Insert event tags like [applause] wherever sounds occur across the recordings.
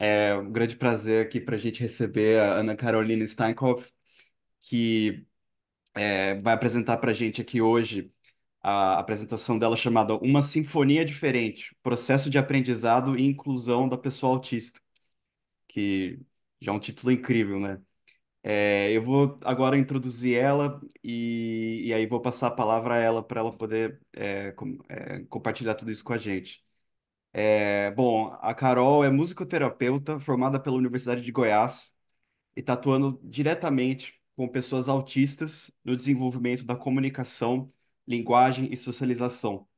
É um grande prazer aqui para a gente receber a Ana Carolina Steinkopf, que é, vai apresentar para a gente aqui hoje a apresentação dela chamada Uma Sinfonia Diferente, Processo de Aprendizado e Inclusão da Pessoa Autista, que já é um título incrível, né? É, eu vou agora introduzir ela e, e aí vou passar a palavra a ela para ela poder é, com, é, compartilhar tudo isso com a gente. É, bom, a Carol é musicoterapeuta formada pela Universidade de Goiás e está atuando diretamente com pessoas autistas no desenvolvimento da comunicação, linguagem e socialização.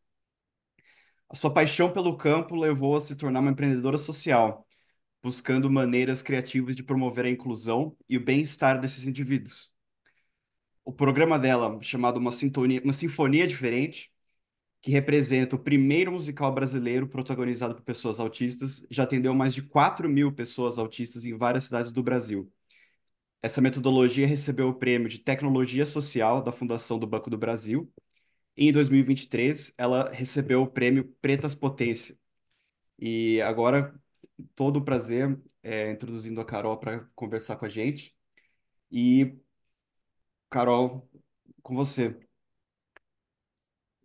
A sua paixão pelo campo levou a se tornar uma empreendedora social, buscando maneiras criativas de promover a inclusão e o bem-estar desses indivíduos. O programa dela, chamado Uma, Sintonia, uma Sinfonia Diferente, que representa o primeiro musical brasileiro protagonizado por pessoas autistas, já atendeu mais de 4 mil pessoas autistas em várias cidades do Brasil. Essa metodologia recebeu o prêmio de Tecnologia Social da Fundação do Banco do Brasil. E em 2023, ela recebeu o prêmio Pretas Potência. E agora, todo o prazer é, introduzindo a Carol para conversar com a gente. E, Carol, com você.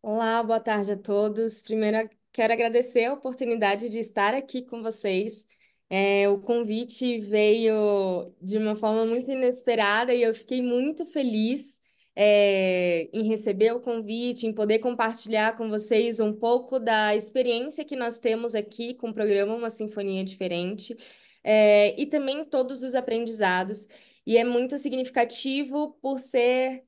Olá, boa tarde a todos. Primeiro, quero agradecer a oportunidade de estar aqui com vocês. É, o convite veio de uma forma muito inesperada e eu fiquei muito feliz, é, em receber o convite, em poder compartilhar com vocês um pouco da experiência que nós temos aqui com o programa Uma Sinfonia Diferente, é, e também todos os aprendizados. E é muito significativo por ser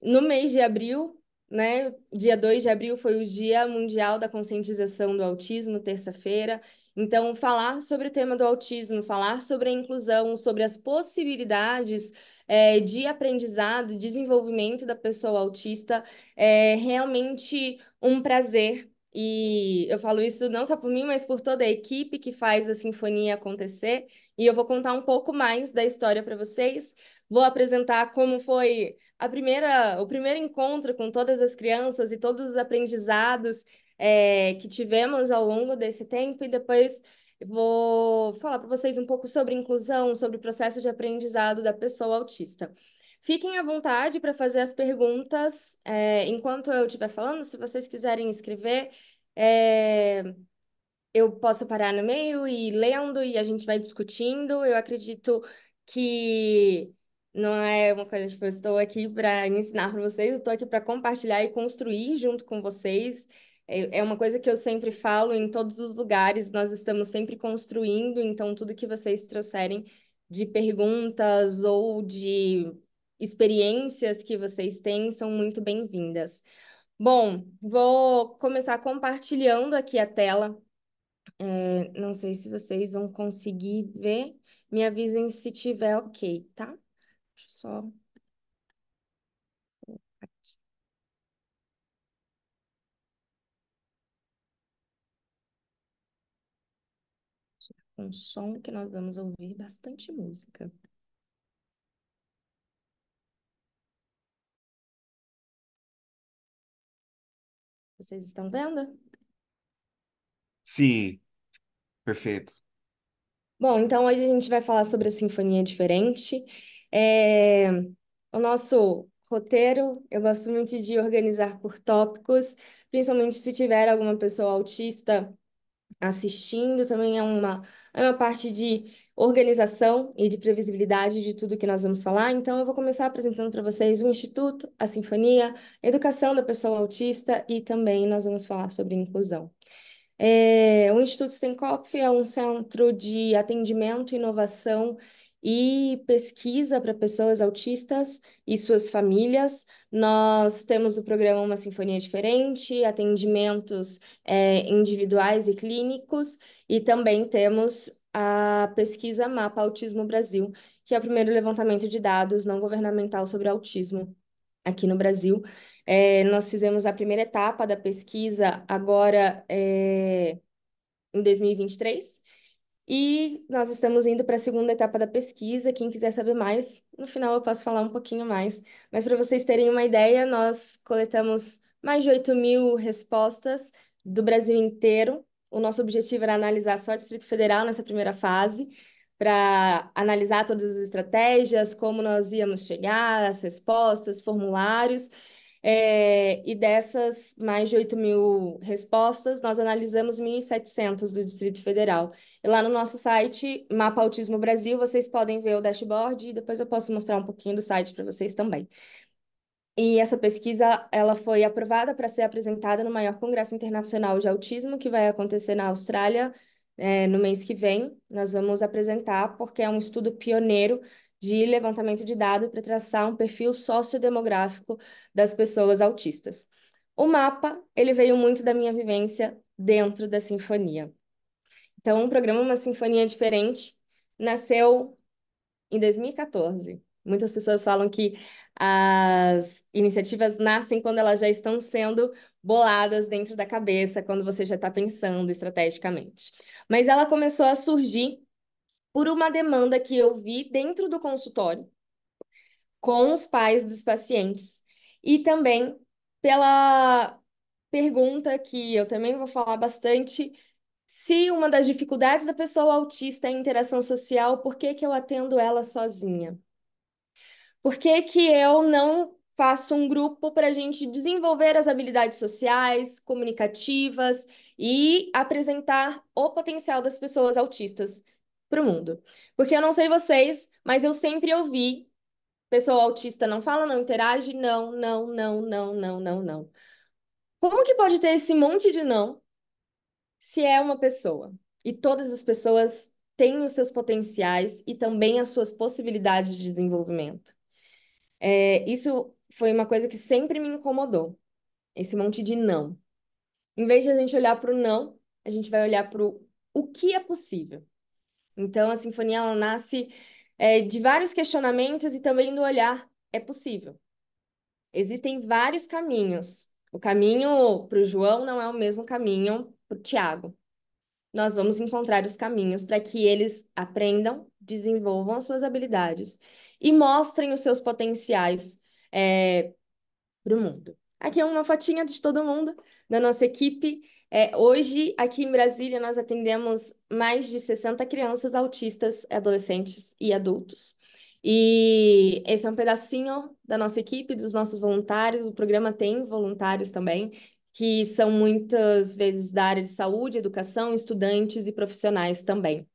no mês de abril né? Dia 2 de abril foi o Dia Mundial da Conscientização do Autismo, terça-feira. Então, falar sobre o tema do autismo, falar sobre a inclusão, sobre as possibilidades é, de aprendizado, desenvolvimento da pessoa autista, é realmente um prazer e eu falo isso não só por mim, mas por toda a equipe que faz a sinfonia acontecer. E eu vou contar um pouco mais da história para vocês. Vou apresentar como foi a primeira, o primeiro encontro com todas as crianças e todos os aprendizados é, que tivemos ao longo desse tempo. E depois vou falar para vocês um pouco sobre inclusão, sobre o processo de aprendizado da pessoa autista. Fiquem à vontade para fazer as perguntas é, enquanto eu estiver falando. Se vocês quiserem escrever, é, eu posso parar no meio e ir lendo e a gente vai discutindo. Eu acredito que não é uma coisa tipo, eu estou aqui para ensinar para vocês, eu estou aqui para compartilhar e construir junto com vocês. É, é uma coisa que eu sempre falo em todos os lugares, nós estamos sempre construindo, então tudo que vocês trouxerem de perguntas ou de experiências que vocês têm são muito bem-vindas. Bom, vou começar compartilhando aqui a tela. É, não sei se vocês vão conseguir ver. Me avisem se tiver ok, tá? Deixa eu só. Aqui. Com som que nós vamos ouvir bastante música. Vocês estão vendo? Sim, perfeito. Bom, então hoje a gente vai falar sobre a Sinfonia Diferente. É... O nosso roteiro, eu gosto muito de organizar por tópicos, principalmente se tiver alguma pessoa autista assistindo, também é uma, é uma parte de organização e de previsibilidade de tudo que nós vamos falar. Então, eu vou começar apresentando para vocês o Instituto, a Sinfonia, a Educação da Pessoa Autista e também nós vamos falar sobre inclusão. É, o Instituto Stenkopf é um centro de atendimento, inovação e pesquisa para pessoas autistas e suas famílias. Nós temos o programa Uma Sinfonia Diferente, atendimentos é, individuais e clínicos, e também temos a pesquisa Mapa Autismo Brasil, que é o primeiro levantamento de dados não governamental sobre autismo aqui no Brasil. É, nós fizemos a primeira etapa da pesquisa agora é, em 2023. E nós estamos indo para a segunda etapa da pesquisa. Quem quiser saber mais, no final eu posso falar um pouquinho mais. Mas para vocês terem uma ideia, nós coletamos mais de 8 mil respostas do Brasil inteiro o nosso objetivo era analisar só o Distrito Federal nessa primeira fase, para analisar todas as estratégias, como nós íamos chegar, as respostas, formulários. É, e dessas mais de 8 mil respostas, nós analisamos 1.700 do Distrito Federal. E lá no nosso site, Mapa Autismo Brasil, vocês podem ver o dashboard e depois eu posso mostrar um pouquinho do site para vocês também. E essa pesquisa ela foi aprovada para ser apresentada no maior congresso internacional de autismo que vai acontecer na Austrália é, no mês que vem. Nós vamos apresentar porque é um estudo pioneiro de levantamento de dados para traçar um perfil sociodemográfico das pessoas autistas. O mapa ele veio muito da minha vivência dentro da sinfonia. Então, um programa Uma Sinfonia Diferente nasceu em 2014. Muitas pessoas falam que as iniciativas nascem quando elas já estão sendo boladas dentro da cabeça, quando você já está pensando estrategicamente. Mas ela começou a surgir por uma demanda que eu vi dentro do consultório com os pais dos pacientes e também pela pergunta que eu também vou falar bastante se uma das dificuldades da pessoa autista é a interação social, por que que eu atendo ela sozinha? Por que que eu não faço um grupo para a gente desenvolver as habilidades sociais, comunicativas e apresentar o potencial das pessoas autistas para o mundo? Porque eu não sei vocês, mas eu sempre ouvi pessoa autista não fala, não interage, não, não, não, não, não, não, não. Como que pode ter esse monte de não se é uma pessoa? E todas as pessoas têm os seus potenciais e também as suas possibilidades de desenvolvimento. É, isso foi uma coisa que sempre me incomodou, esse monte de não. Em vez de a gente olhar para o não, a gente vai olhar para o que é possível. Então, a sinfonia ela nasce é, de vários questionamentos e também do olhar é possível. Existem vários caminhos. O caminho para o João não é o mesmo caminho para o Tiago. Nós vamos encontrar os caminhos para que eles aprendam, desenvolvam as suas habilidades e mostrem os seus potenciais é, eh, para o mundo. Aqui é uma fotinha de todo mundo da nossa equipe. É, hoje, aqui em Brasília, nós atendemos mais de 60 crianças autistas, adolescentes e adultos. E esse é um pedacinho da nossa equipe, dos nossos voluntários. O programa tem voluntários também, que são muitas vezes da área de saúde, educação, estudantes e profissionais também.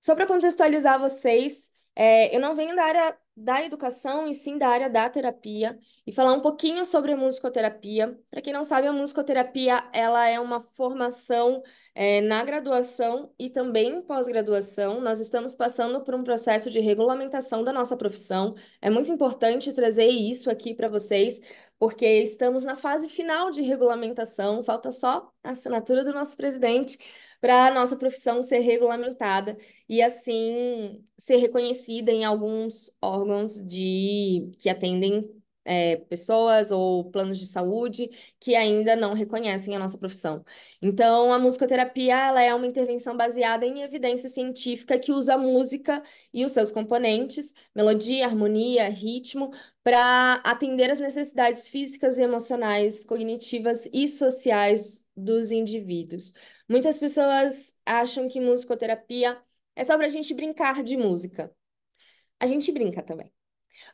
Só para contextualizar vocês, é, eu não venho da área da educação e sim da área da terapia e falar um pouquinho sobre a musicoterapia. Para quem não sabe, a musicoterapia ela é uma formação é, na graduação e também pós-graduação. Nós estamos passando por um processo de regulamentação da nossa profissão. É muito importante trazer isso aqui para vocês, porque estamos na fase final de regulamentação. Falta só a assinatura do nosso presidente para a nossa profissão ser regulamentada e assim ser reconhecida em alguns órgãos de que atendem é, pessoas ou planos de saúde que ainda não reconhecem a nossa profissão. Então, a musicoterapia ela é uma intervenção baseada em evidência científica que usa a música e os seus componentes, melodia, harmonia, ritmo, para atender as necessidades físicas, emocionais, cognitivas e sociais dos indivíduos. Muitas pessoas acham que musicoterapia é só para a gente brincar de música. A gente brinca também.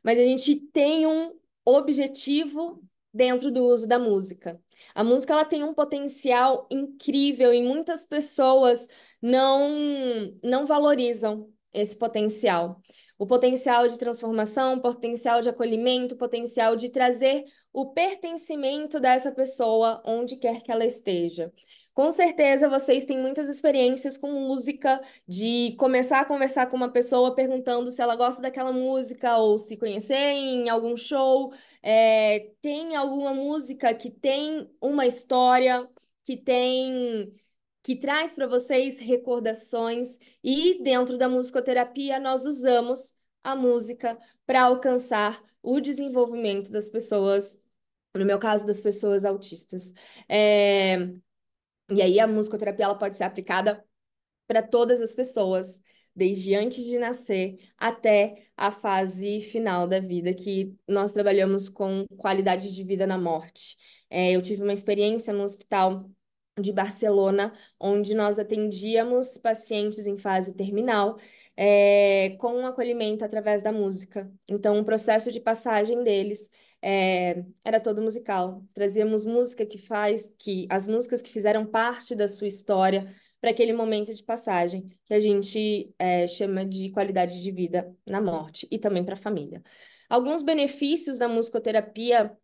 Mas a gente tem um objetivo dentro do uso da música. A música ela tem um potencial incrível e muitas pessoas não não valorizam esse potencial. O potencial de transformação, potencial de acolhimento, potencial de trazer o pertencimento dessa pessoa onde quer que ela esteja. Com certeza vocês têm muitas experiências com música, de começar a conversar com uma pessoa perguntando se ela gosta daquela música ou se conhecer em algum show. É, tem alguma música que tem uma história, que tem que traz para vocês recordações e dentro da musicoterapia nós usamos a música para alcançar o desenvolvimento das pessoas, no meu caso das pessoas autistas. É, e aí a musicoterapia ela pode ser aplicada para todas as pessoas, desde antes de nascer até a fase final da vida, que nós trabalhamos com qualidade de vida na morte. É, eu tive uma experiência no hospital de Barcelona, onde nós atendíamos pacientes em fase terminal é, com um acolhimento através da música. Então, o um processo de passagem deles é, era todo musical. Trazíamos música que faz, que as músicas que fizeram parte da sua história para aquele momento de passagem que a gente é, chama de qualidade de vida na morte e também para a família. Alguns benefícios da musicoterapia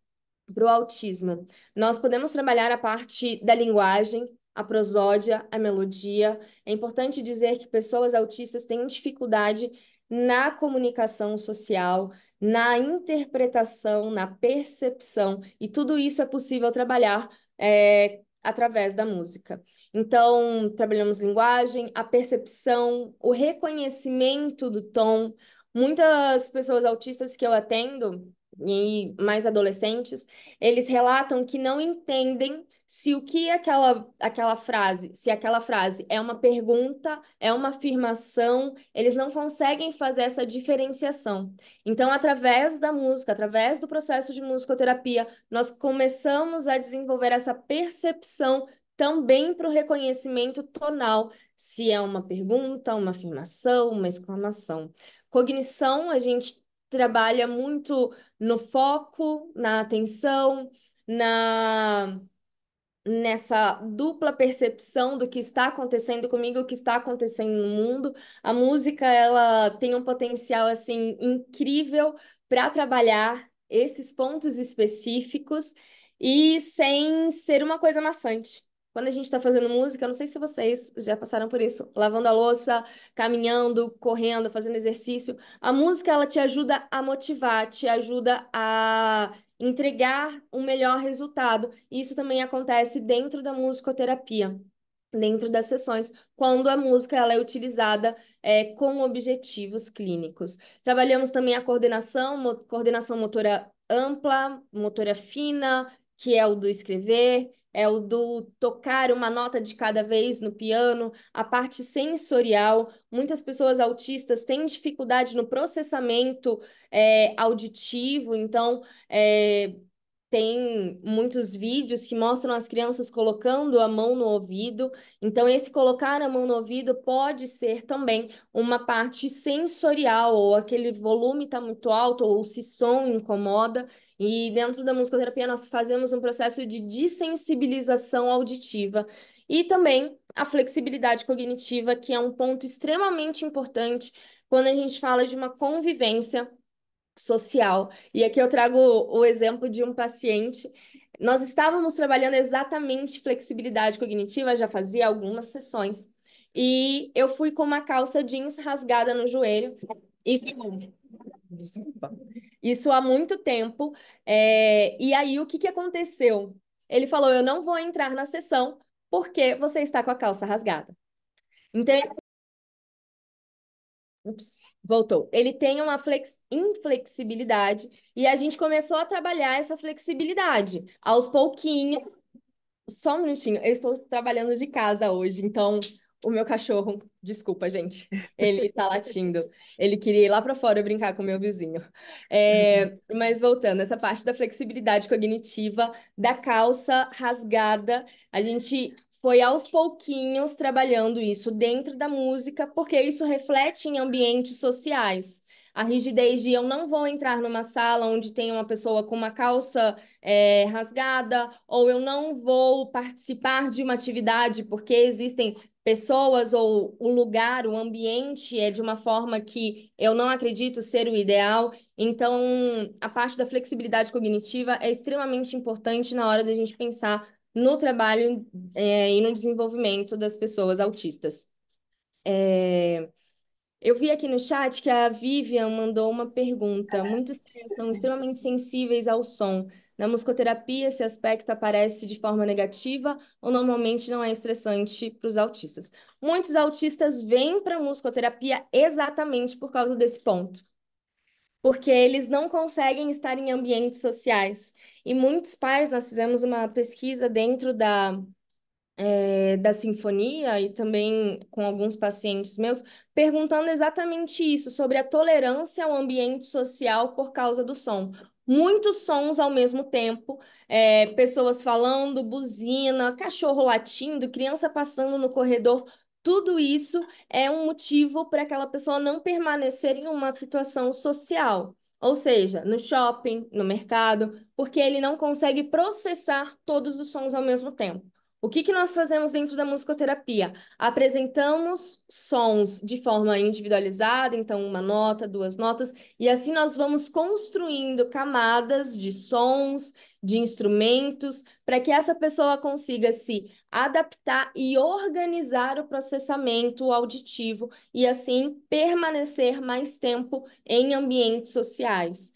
para o autismo. Nós podemos trabalhar a parte da linguagem, a prosódia, a melodia. É importante dizer que pessoas autistas têm dificuldade na comunicação social, na interpretação, na percepção, e tudo isso é possível trabalhar é, através da música. Então, trabalhamos linguagem, a percepção, o reconhecimento do tom. Muitas pessoas autistas que eu atendo, e mais adolescentes, eles relatam que não entendem se o que aquela, aquela frase, se aquela frase é uma pergunta, é uma afirmação, eles não conseguem fazer essa diferenciação. Então, através da música, através do processo de musicoterapia, nós começamos a desenvolver essa percepção também para o reconhecimento tonal, se é uma pergunta, uma afirmação, uma exclamação. Cognição, a gente trabalha muito no foco, na atenção, na nessa dupla percepção do que está acontecendo comigo, o que está acontecendo no mundo. A música, ela tem um potencial assim incrível para trabalhar esses pontos específicos e sem ser uma coisa maçante. Quando a gente está fazendo música, eu não sei se vocês já passaram por isso, lavando a louça, caminhando, correndo, fazendo exercício. A música ela te ajuda a motivar, te ajuda a entregar um melhor resultado. isso também acontece dentro da musicoterapia, dentro das sessões, quando a música ela é utilizada é, com objetivos clínicos. Trabalhamos também a coordenação, mo coordenação motora ampla, motora fina, que é o do escrever, é o do tocar uma nota de cada vez no piano, a parte sensorial. Muitas pessoas autistas têm dificuldade no processamento é, auditivo, então é, tem muitos vídeos que mostram as crianças colocando a mão no ouvido. Então, esse colocar a mão no ouvido pode ser também uma parte sensorial, ou aquele volume está muito alto, ou se som incomoda. E dentro da musicoterapia, nós fazemos um processo de dessensibilização auditiva e também a flexibilidade cognitiva, que é um ponto extremamente importante quando a gente fala de uma convivência social. E aqui eu trago o exemplo de um paciente. Nós estávamos trabalhando exatamente flexibilidade cognitiva, já fazia algumas sessões. E eu fui com uma calça jeans rasgada no joelho. Isso. É Desculpa. Isso há muito tempo. É... E aí, o que, que aconteceu? Ele falou: Eu não vou entrar na sessão porque você está com a calça rasgada. Então. Ups, voltou. Ele tem uma flex... inflexibilidade e a gente começou a trabalhar essa flexibilidade aos pouquinhos. Só um minutinho, eu estou trabalhando de casa hoje, então o meu cachorro, desculpa, gente, ele tá latindo. Ele queria ir lá para fora brincar com o meu vizinho. É, uhum. Mas voltando, essa parte da flexibilidade cognitiva, da calça rasgada, a gente foi aos pouquinhos trabalhando isso dentro da música, porque isso reflete em ambientes sociais. A rigidez de eu não vou entrar numa sala onde tem uma pessoa com uma calça é, rasgada, ou eu não vou participar de uma atividade porque existem pessoas ou o lugar, o ambiente é de uma forma que eu não acredito ser o ideal. Então, a parte da flexibilidade cognitiva é extremamente importante na hora da gente pensar no trabalho é, e no desenvolvimento das pessoas autistas. É... Eu vi aqui no chat que a Vivian mandou uma pergunta. Muitos são extremamente sensíveis ao som. Na musicoterapia, esse aspecto aparece de forma negativa ou normalmente não é estressante para os autistas. Muitos autistas vêm para a musicoterapia exatamente por causa desse ponto porque eles não conseguem estar em ambientes sociais. E muitos pais, nós fizemos uma pesquisa dentro da, é, da sinfonia e também com alguns pacientes meus, perguntando exatamente isso, sobre a tolerância ao ambiente social por causa do som muitos sons ao mesmo tempo, é, pessoas falando, buzina, cachorro latindo, criança passando no corredor. Tudo isso é um motivo para aquela pessoa não permanecer em uma situação social, ou seja, no shopping, no mercado, porque ele não consegue processar todos os sons ao mesmo tempo. O que, que nós fazemos dentro da musicoterapia? Apresentamos sons de forma individualizada, então uma nota, duas notas, e assim nós vamos construindo camadas de sons, de instrumentos, para que essa pessoa consiga se adaptar e organizar o processamento auditivo e assim permanecer mais tempo em ambientes sociais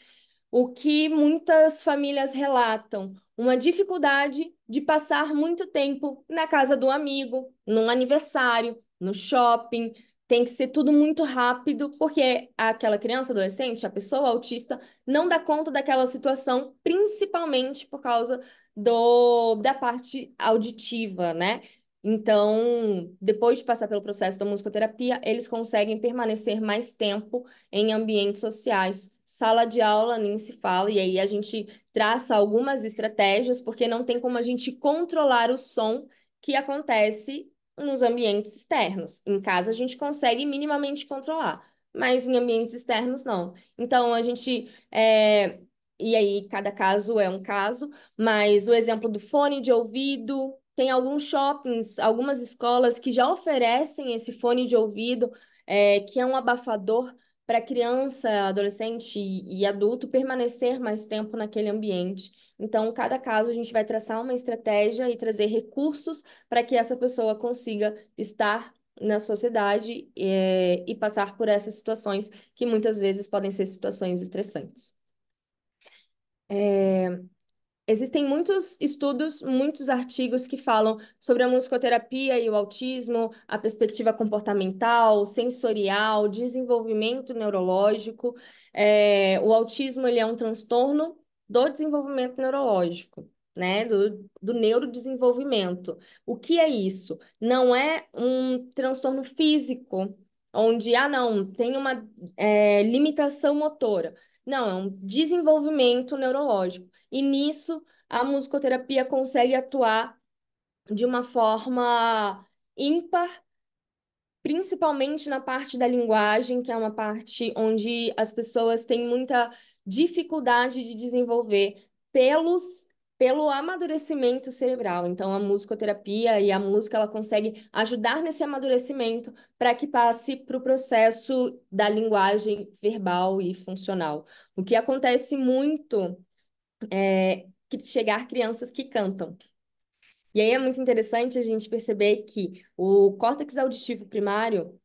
o que muitas famílias relatam, uma dificuldade de passar muito tempo na casa do amigo, num aniversário, no shopping. Tem que ser tudo muito rápido, porque aquela criança, adolescente, a pessoa autista, não dá conta daquela situação, principalmente por causa do, da parte auditiva, né? Então, depois de passar pelo processo da musicoterapia, eles conseguem permanecer mais tempo em ambientes sociais sala de aula nem se fala, e aí a gente traça algumas estratégias, porque não tem como a gente controlar o som que acontece nos ambientes externos. Em casa a gente consegue minimamente controlar, mas em ambientes externos não. Então a gente. É... E aí, cada caso é um caso, mas o exemplo do fone de ouvido, tem alguns shoppings, algumas escolas que já oferecem esse fone de ouvido, é, que é um abafador para criança, adolescente e adulto permanecer mais tempo naquele ambiente. Então, cada caso a gente vai traçar uma estratégia e trazer recursos para que essa pessoa consiga estar na sociedade eh, e passar por essas situações que muitas vezes podem ser situações estressantes. É, Existem muitos estudos, muitos artigos que falam sobre a musicoterapia e o autismo, a perspectiva comportamental, sensorial, desenvolvimento neurológico. É, o autismo ele é um transtorno do desenvolvimento neurológico, né? Do, do neurodesenvolvimento. O que é isso? Não é um transtorno físico, onde, ah, não, tem uma é, limitação motora. Não, é um desenvolvimento neurológico. E nisso a musicoterapia consegue atuar de uma forma ímpar, principalmente na parte da linguagem, que é uma parte onde as pessoas têm muita dificuldade de desenvolver pelos pelo amadurecimento cerebral. Então, a musicoterapia e a música ela consegue ajudar nesse amadurecimento para que passe para o processo da linguagem verbal e funcional. O que acontece muito é, chegar crianças que cantam. E aí é muito interessante a gente perceber que o córtex auditivo primário,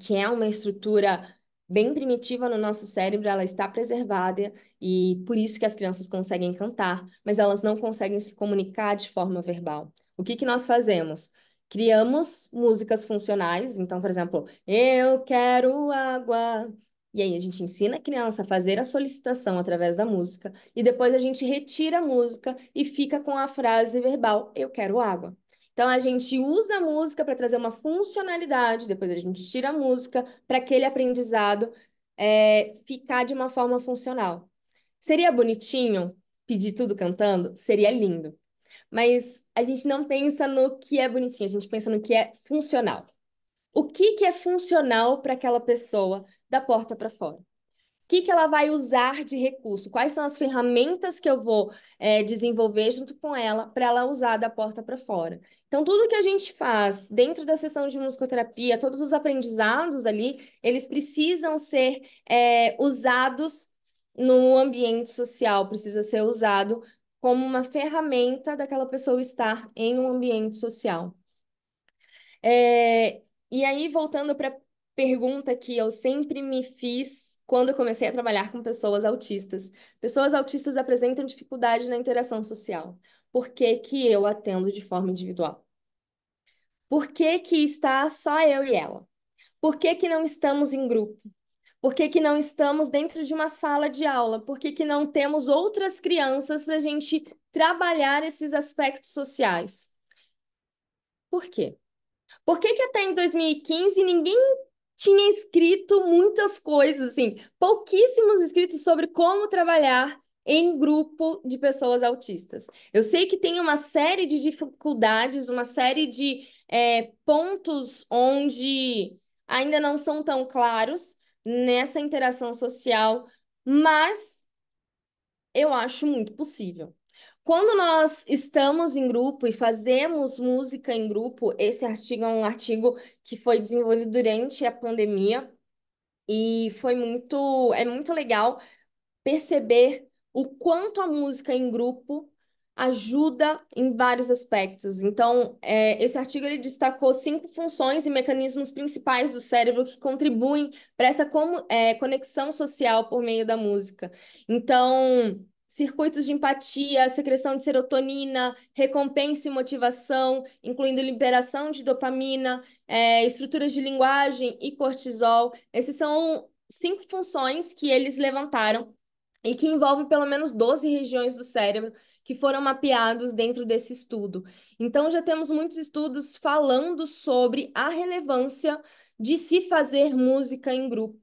que é uma estrutura bem primitiva no nosso cérebro, ela está preservada e por isso que as crianças conseguem cantar, mas elas não conseguem se comunicar de forma verbal. O que que nós fazemos? Criamos músicas funcionais, então, por exemplo, eu quero água, e aí a gente ensina a criança a fazer a solicitação através da música e depois a gente retira a música e fica com a frase verbal: eu quero água. Então a gente usa a música para trazer uma funcionalidade, depois a gente tira a música para aquele aprendizado é, ficar de uma forma funcional. Seria bonitinho pedir tudo cantando? Seria lindo. Mas a gente não pensa no que é bonitinho, a gente pensa no que é funcional o que, que é funcional para aquela pessoa da porta para fora. O que, que ela vai usar de recurso? Quais são as ferramentas que eu vou é, desenvolver junto com ela para ela usar da porta para fora? Então, tudo que a gente faz dentro da sessão de musicoterapia, todos os aprendizados ali, eles precisam ser é, usados no ambiente social, precisa ser usado como uma ferramenta daquela pessoa estar em um ambiente social. É, e aí, voltando para pergunta que eu sempre me fiz quando eu comecei a trabalhar com pessoas autistas. Pessoas autistas apresentam dificuldade na interação social. Por que, que eu atendo de forma individual? Por que, que está só eu e ela? Por que, que não estamos em grupo? Por que, que não estamos dentro de uma sala de aula? Por que, que não temos outras crianças para a gente trabalhar esses aspectos sociais? Por quê? Por que, que até em 2015 ninguém tinha escrito muitas coisas, assim, pouquíssimos escritos sobre como trabalhar em grupo de pessoas autistas. Eu sei que tem uma série de dificuldades, uma série de é, pontos onde ainda não são tão claros nessa interação social, mas eu acho muito possível. Quando nós estamos em grupo e fazemos música em grupo, esse artigo é um artigo que foi desenvolvido durante a pandemia e foi muito, é muito legal perceber o quanto a música em grupo ajuda em vários aspectos. Então, é, esse artigo ele destacou cinco funções e mecanismos principais do cérebro que contribuem para essa como, é, conexão social por meio da música. Então, circuitos de empatia, secreção de serotonina, recompensa e motivação, incluindo liberação de dopamina, é, estruturas de linguagem e cortisol. Esses são cinco funções que eles levantaram e que envolve pelo menos 12 regiões do cérebro que foram mapeados dentro desse estudo. Então já temos muitos estudos falando sobre a relevância de se fazer música em grupo.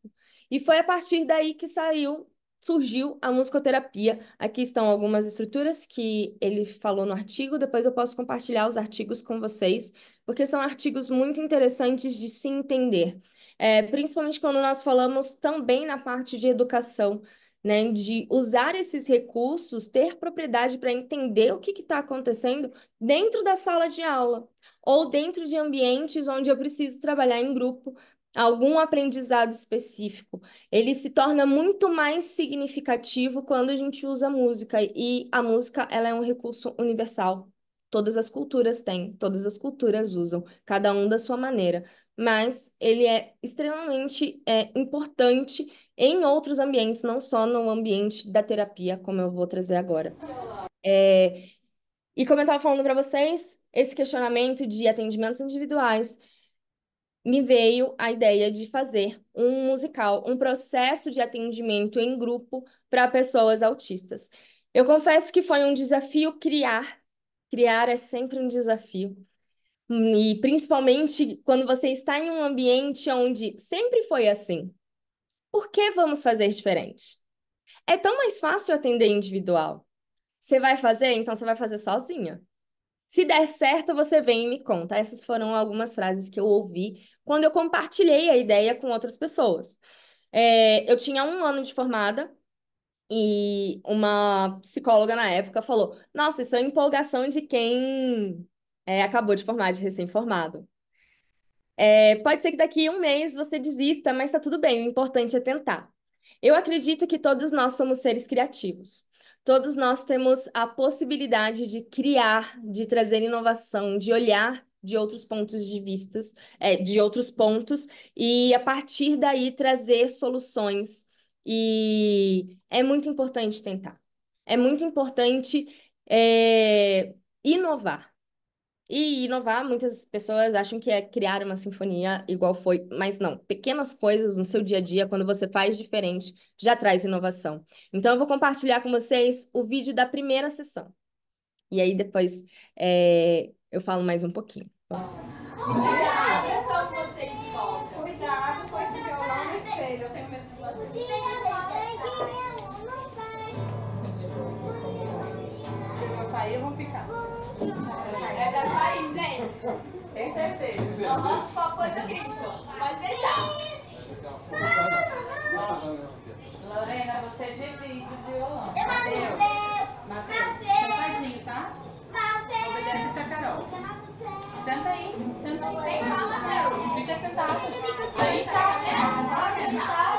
E foi a partir daí que saiu surgiu a musicoterapia. Aqui estão algumas estruturas que ele falou no artigo, depois eu posso compartilhar os artigos com vocês, porque são artigos muito interessantes de se entender. É, principalmente quando nós falamos também na parte de educação, né, de usar esses recursos, ter propriedade para entender o que está acontecendo dentro da sala de aula ou dentro de ambientes onde eu preciso trabalhar em grupo algum aprendizado específico. Ele se torna muito mais significativo quando a gente usa música e a música ela é um recurso universal. Todas as culturas têm, todas as culturas usam, cada um da sua maneira. Mas ele é extremamente é, importante em outros ambientes, não só no ambiente da terapia, como eu vou trazer agora. É, e como eu estava falando para vocês, esse questionamento de atendimentos individuais me veio a ideia de fazer um musical, um processo de atendimento em grupo para pessoas autistas. Eu confesso que foi um desafio criar. Criar é sempre um desafio. E principalmente quando você está em um ambiente onde sempre foi assim. Por que vamos fazer diferente? É tão mais fácil atender individual. Você vai fazer, então você vai fazer sozinha. Se der certo, você vem e me conta. Essas foram algumas frases que eu ouvi quando eu compartilhei a ideia com outras pessoas. É, eu tinha um ano de formada e uma psicóloga na época falou: Nossa, isso é empolgação de quem é, acabou de formar, de recém-formado. É, pode ser que daqui a um mês você desista, mas tá tudo bem, o importante é tentar. Eu acredito que todos nós somos seres criativos. Todos nós temos a possibilidade de criar, de trazer inovação, de olhar de outros pontos de vistas, é, de outros pontos, e a partir daí trazer soluções. E é muito importante tentar. É muito importante é, inovar. E inovar, muitas pessoas acham que é criar uma sinfonia igual foi, mas não. Pequenas coisas no seu dia a dia, quando você faz diferente, já traz inovação. Então, eu vou compartilhar com vocês o vídeo da primeira sessão. E aí, depois, é, eu falo mais um pouquinho. vocês eu tenho medo de você. Aí eu vou ficar. Tem certeza. Aham, só coisa gringo. Pode deixar. Lorena, você de é o viu? Eu Mateus. Mateus. Sentadinho, tá? Mateus. Obedece a Carol. Senta aí. Senta aí. Fica sentado. Aí, tá. Tá sentado.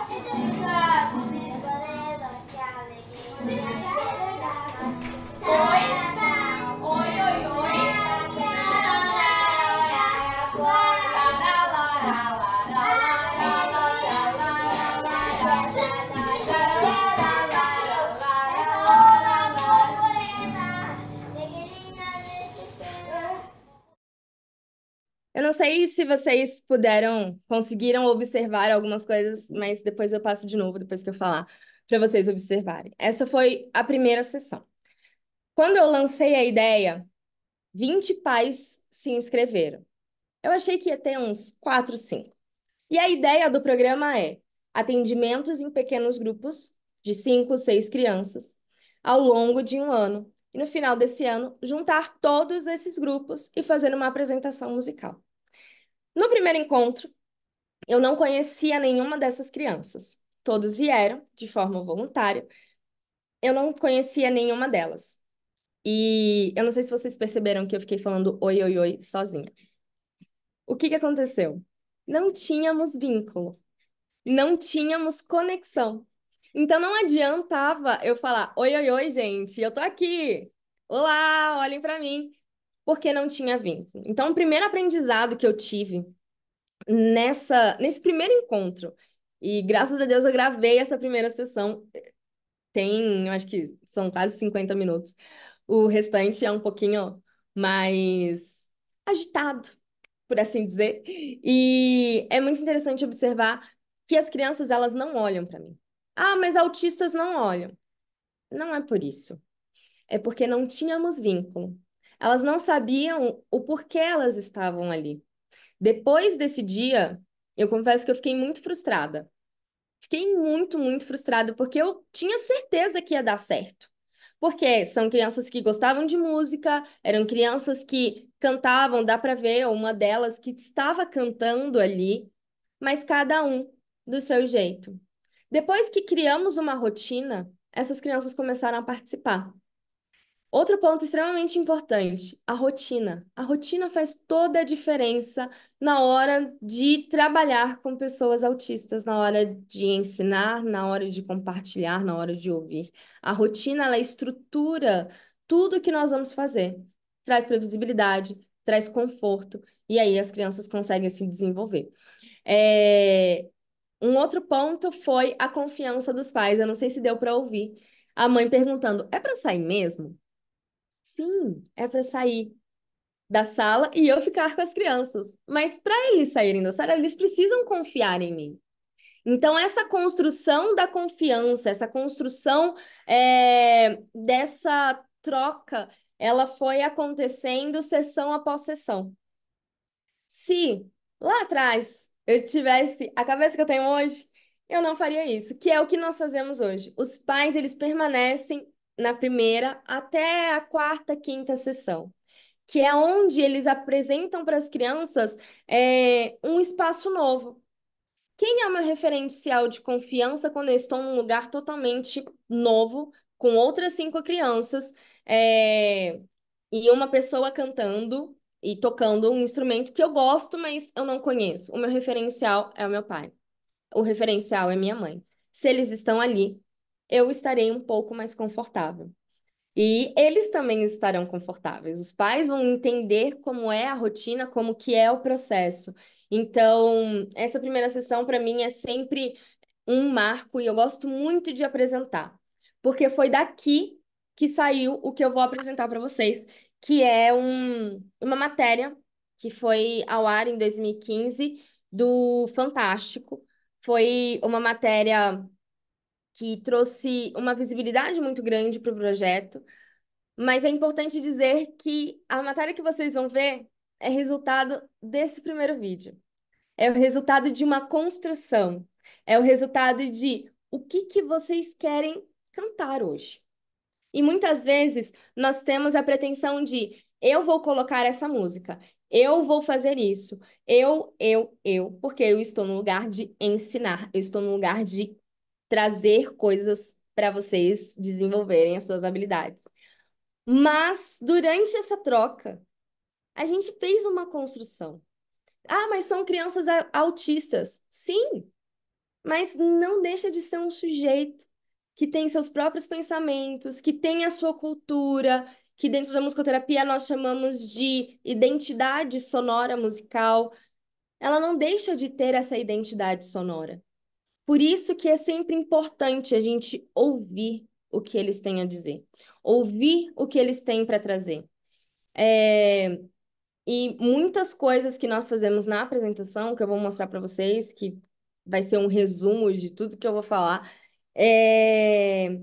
não sei se vocês puderam, conseguiram observar algumas coisas, mas depois eu passo de novo, depois que eu falar, para vocês observarem. Essa foi a primeira sessão. Quando eu lancei a ideia, 20 pais se inscreveram. Eu achei que ia ter uns 4, 5. E a ideia do programa é atendimentos em pequenos grupos de 5, 6 crianças ao longo de um ano. E no final desse ano, juntar todos esses grupos e fazer uma apresentação musical. No primeiro encontro, eu não conhecia nenhuma dessas crianças. Todos vieram de forma voluntária. Eu não conhecia nenhuma delas. E eu não sei se vocês perceberam que eu fiquei falando oi, oi, oi sozinha. O que, que aconteceu? Não tínhamos vínculo. Não tínhamos conexão. Então não adiantava eu falar oi, oi, oi, gente, eu tô aqui. Olá, olhem para mim porque não tinha vínculo. Então, o primeiro aprendizado que eu tive nessa nesse primeiro encontro, e graças a Deus eu gravei essa primeira sessão, tem, eu acho que são quase 50 minutos. O restante é um pouquinho mais agitado, por assim dizer. E é muito interessante observar que as crianças elas não olham para mim. Ah, mas autistas não olham. Não é por isso. É porque não tínhamos vínculo. Elas não sabiam o porquê elas estavam ali. Depois desse dia, eu confesso que eu fiquei muito frustrada. Fiquei muito, muito frustrada, porque eu tinha certeza que ia dar certo. Porque são crianças que gostavam de música, eram crianças que cantavam, dá para ver uma delas que estava cantando ali, mas cada um do seu jeito. Depois que criamos uma rotina, essas crianças começaram a participar. Outro ponto extremamente importante, a rotina. A rotina faz toda a diferença na hora de trabalhar com pessoas autistas, na hora de ensinar, na hora de compartilhar, na hora de ouvir. A rotina, ela estrutura tudo que nós vamos fazer. Traz previsibilidade, traz conforto, e aí as crianças conseguem se desenvolver. É... Um outro ponto foi a confiança dos pais. Eu não sei se deu para ouvir. A mãe perguntando: é para sair mesmo? Sim, é para sair da sala e eu ficar com as crianças. Mas para eles saírem da sala, eles precisam confiar em mim. Então, essa construção da confiança, essa construção é, dessa troca, ela foi acontecendo sessão após sessão. Se lá atrás eu tivesse a cabeça que eu tenho hoje, eu não faria isso, que é o que nós fazemos hoje. Os pais, eles permanecem na primeira até a quarta, quinta sessão, que é onde eles apresentam para as crianças é, um espaço novo. Quem é o meu referencial de confiança quando eu estou num lugar totalmente novo, com outras cinco crianças é, e uma pessoa cantando e tocando um instrumento que eu gosto, mas eu não conheço? O meu referencial é o meu pai. O referencial é minha mãe. Se eles estão ali, eu estarei um pouco mais confortável. E eles também estarão confortáveis. Os pais vão entender como é a rotina, como que é o processo. Então, essa primeira sessão para mim é sempre um marco e eu gosto muito de apresentar, porque foi daqui que saiu o que eu vou apresentar para vocês, que é um, uma matéria que foi ao ar em 2015 do Fantástico. Foi uma matéria que trouxe uma visibilidade muito grande para o projeto. Mas é importante dizer que a matéria que vocês vão ver é resultado desse primeiro vídeo. É o resultado de uma construção. É o resultado de o que, que vocês querem cantar hoje. E muitas vezes nós temos a pretensão de eu vou colocar essa música, eu vou fazer isso, eu, eu, eu, porque eu estou no lugar de ensinar, eu estou no lugar de trazer coisas para vocês desenvolverem as suas habilidades. Mas durante essa troca, a gente fez uma construção. Ah, mas são crianças autistas. Sim, mas não deixa de ser um sujeito que tem seus próprios pensamentos, que tem a sua cultura, que dentro da musicoterapia nós chamamos de identidade sonora musical. Ela não deixa de ter essa identidade sonora. Por isso que é sempre importante a gente ouvir o que eles têm a dizer, ouvir o que eles têm para trazer. É... E muitas coisas que nós fazemos na apresentação, que eu vou mostrar para vocês, que vai ser um resumo de tudo que eu vou falar, é...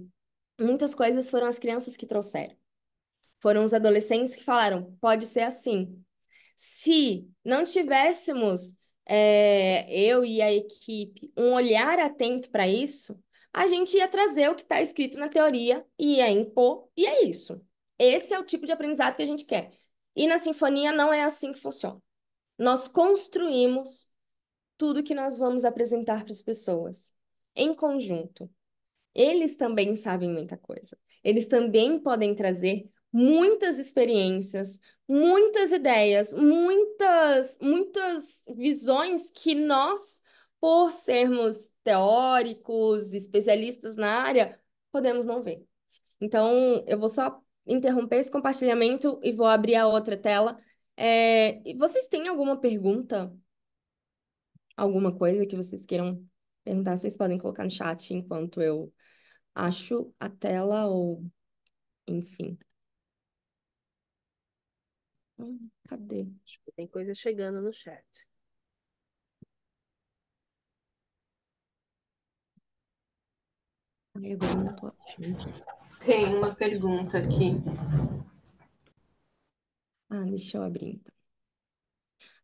muitas coisas foram as crianças que trouxeram. Foram os adolescentes que falaram: pode ser assim. Se não tivéssemos é, eu e a equipe, um olhar atento para isso, a gente ia trazer o que está escrito na teoria, e ia impor, e é isso. Esse é o tipo de aprendizado que a gente quer. E na sinfonia não é assim que funciona. Nós construímos tudo que nós vamos apresentar para as pessoas, em conjunto. Eles também sabem muita coisa. Eles também podem trazer muitas experiências, muitas ideias, muitas, muitas visões que nós, por sermos teóricos, especialistas na área, podemos não ver. Então, eu vou só interromper esse compartilhamento e vou abrir a outra tela. É, vocês têm alguma pergunta? Alguma coisa que vocês queiram perguntar? Vocês podem colocar no chat enquanto eu acho a tela ou enfim. Hum, cadê? Tem coisa chegando no chat. Tem uma pergunta aqui. Ah, deixa eu abrir então.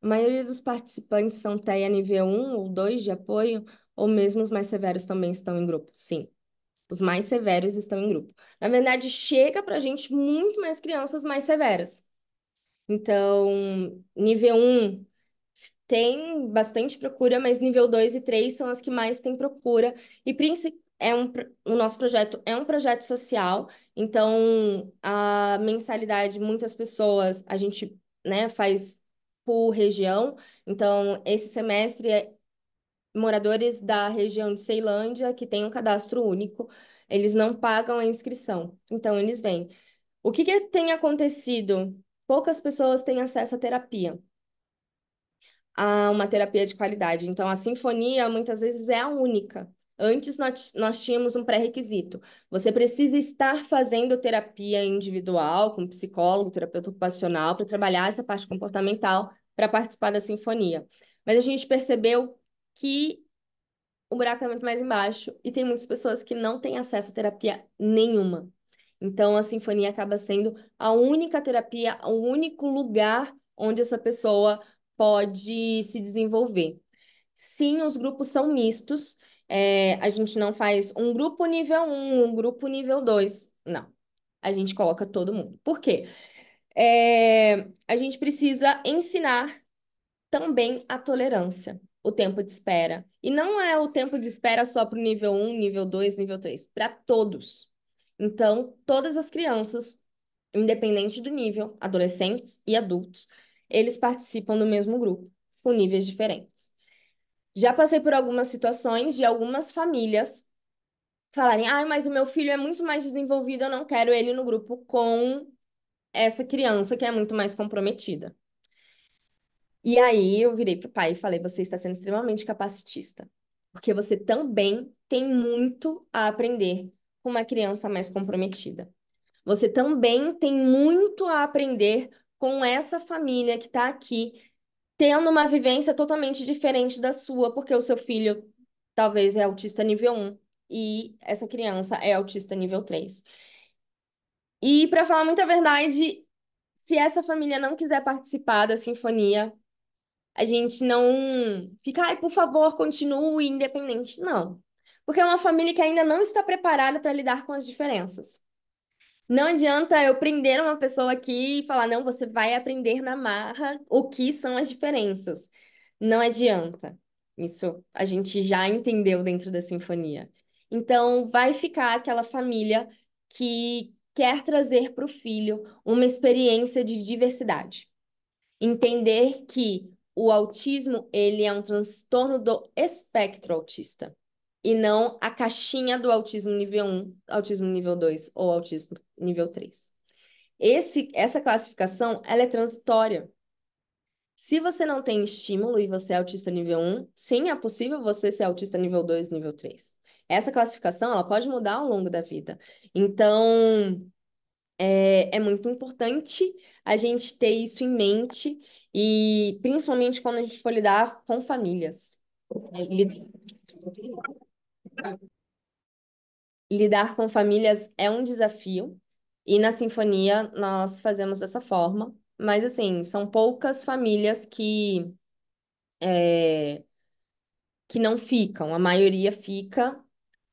A maioria dos participantes são TEA nível 1 ou 2 de apoio, ou mesmo os mais severos também estão em grupo? Sim. Os mais severos estão em grupo. Na verdade, chega para a gente muito mais crianças mais severas. Então, nível 1 tem bastante procura, mas nível 2 e 3 são as que mais têm procura. E é um, o nosso projeto é um projeto social, então a mensalidade, muitas pessoas, a gente né, faz por região. Então, esse semestre, é moradores da região de Ceilândia, que tem um cadastro único, eles não pagam a inscrição, então eles vêm. O que, que tem acontecido poucas pessoas têm acesso à terapia, a uma terapia de qualidade. Então, a sinfonia muitas vezes é a única. Antes nós, nós tínhamos um pré-requisito. Você precisa estar fazendo terapia individual, com psicólogo, terapeuta ocupacional, para trabalhar essa parte comportamental, para participar da sinfonia. Mas a gente percebeu que o buraco é muito mais embaixo e tem muitas pessoas que não têm acesso a terapia nenhuma. Então, a sinfonia acaba sendo a única terapia, o único lugar onde essa pessoa pode se desenvolver. Sim, os grupos são mistos. É, a gente não faz um grupo nível 1, um grupo nível 2. Não. A gente coloca todo mundo. Por quê? É, a gente precisa ensinar também a tolerância, o tempo de espera. E não é o tempo de espera só para o nível 1, nível 2, nível 3, para todos. Então, todas as crianças, independente do nível, adolescentes e adultos, eles participam do mesmo grupo, com níveis diferentes. Já passei por algumas situações de algumas famílias falarem: ai, ah, mas o meu filho é muito mais desenvolvido, eu não quero ele no grupo com essa criança que é muito mais comprometida. E aí eu virei pro pai e falei: você está sendo extremamente capacitista, porque você também tem muito a aprender com uma criança mais comprometida. Você também tem muito a aprender com essa família que está aqui, tendo uma vivência totalmente diferente da sua, porque o seu filho talvez é autista nível 1 e essa criança é autista nível 3. E para falar muita verdade, se essa família não quiser participar da sinfonia, a gente não fica, ai, por favor, continue independente. Não porque é uma família que ainda não está preparada para lidar com as diferenças. Não adianta eu prender uma pessoa aqui e falar, não, você vai aprender na marra o que são as diferenças. Não adianta. Isso a gente já entendeu dentro da sinfonia. Então, vai ficar aquela família que quer trazer para o filho uma experiência de diversidade. Entender que o autismo, ele é um transtorno do espectro autista e não a caixinha do autismo nível 1, autismo nível 2 ou autismo nível 3. Esse, essa classificação ela é transitória. Se você não tem estímulo e você é autista nível 1, sim, é possível você ser autista nível 2, nível 3. Essa classificação ela pode mudar ao longo da vida. Então, é, é muito importante a gente ter isso em mente, e principalmente quando a gente for lidar com famílias. Lidar com famílias é um desafio, e na sinfonia nós fazemos dessa forma, mas assim, são poucas famílias que é, que não ficam, a maioria fica,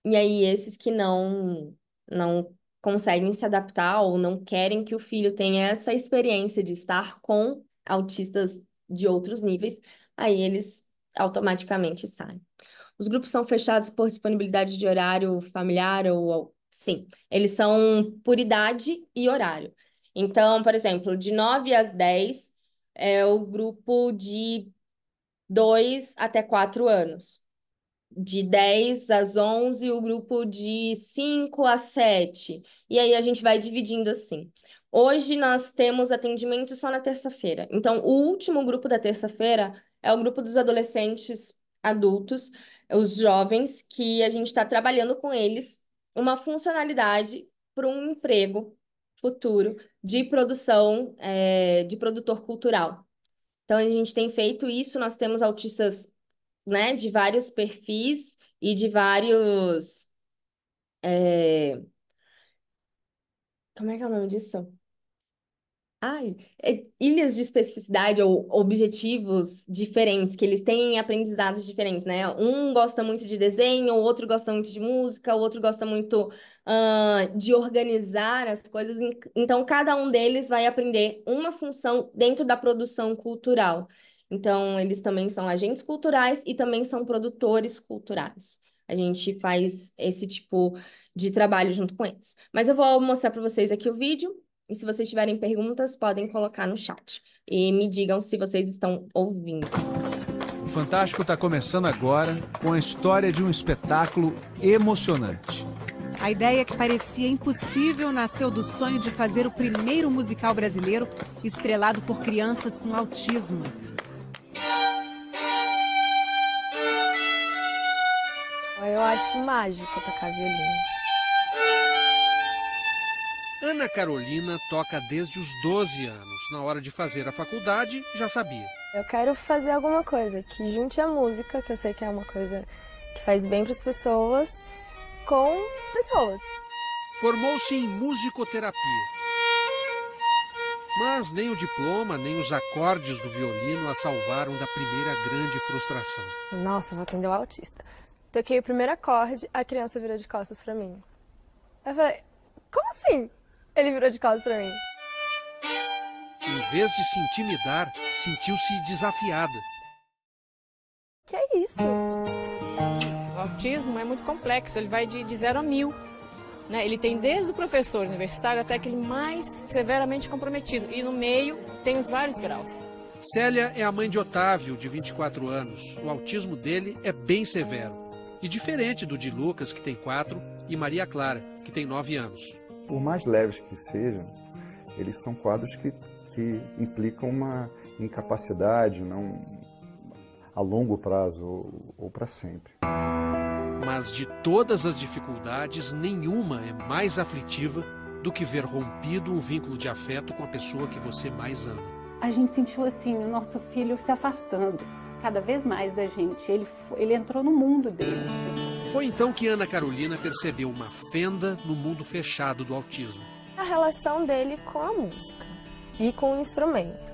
e aí esses que não não conseguem se adaptar ou não querem que o filho tenha essa experiência de estar com autistas de outros níveis, aí eles automaticamente saem. Os grupos são fechados por disponibilidade de horário familiar ou. Sim, eles são por idade e horário. Então, por exemplo, de 9 às 10 é o grupo de 2 até 4 anos. De 10 às 11, o grupo de 5 a 7. E aí a gente vai dividindo assim. Hoje nós temos atendimento só na terça-feira. Então, o último grupo da terça-feira é o grupo dos adolescentes adultos, os jovens, que a gente está trabalhando com eles uma funcionalidade para um emprego futuro de produção, é, de produtor cultural. Então, a gente tem feito isso, nós temos autistas né, de vários perfis e de vários. É... Como é que é o nome disso? Ai, é, ilhas de especificidade ou objetivos diferentes, que eles têm aprendizados diferentes, né? Um gosta muito de desenho, o outro gosta muito de música, o outro gosta muito uh, de organizar as coisas. Então, cada um deles vai aprender uma função dentro da produção cultural. Então, eles também são agentes culturais e também são produtores culturais. A gente faz esse tipo de trabalho junto com eles. Mas eu vou mostrar para vocês aqui o vídeo e se vocês tiverem perguntas, podem colocar no chat. E me digam se vocês estão ouvindo. O Fantástico está começando agora com a história de um espetáculo emocionante. A ideia que parecia impossível nasceu do sonho de fazer o primeiro musical brasileiro estrelado por crianças com autismo. Eu acho mágico tocar violino. Ana Carolina toca desde os 12 anos. Na hora de fazer a faculdade, já sabia. Eu quero fazer alguma coisa que junte a música, que eu sei que é uma coisa que faz bem para as pessoas, com pessoas. Formou-se em musicoterapia. Mas nem o diploma, nem os acordes do violino a salvaram da primeira grande frustração. Nossa, vou atender o autista. Toquei o primeiro acorde, a criança virou de costas para mim. Eu falei, como assim? Ele virou de costas pra mim. Em vez de se intimidar, sentiu-se desafiada. Que é isso? O autismo é muito complexo, ele vai de, de zero a mil. Né? Ele tem desde o professor universitário até aquele mais severamente comprometido. E no meio tem os vários graus. Célia é a mãe de Otávio, de 24 anos. O autismo dele é bem severo. E diferente do de Lucas, que tem 4, e Maria Clara, que tem 9 anos por mais leves que sejam, eles são quadros que, que implicam uma incapacidade não a longo prazo ou, ou para sempre. Mas de todas as dificuldades, nenhuma é mais aflitiva do que ver rompido um vínculo de afeto com a pessoa que você mais ama. A gente sentiu assim o nosso filho se afastando cada vez mais da gente. Ele, ele entrou no mundo dele. Foi então que Ana Carolina percebeu uma fenda no mundo fechado do autismo. A relação dele com a música e com o instrumento.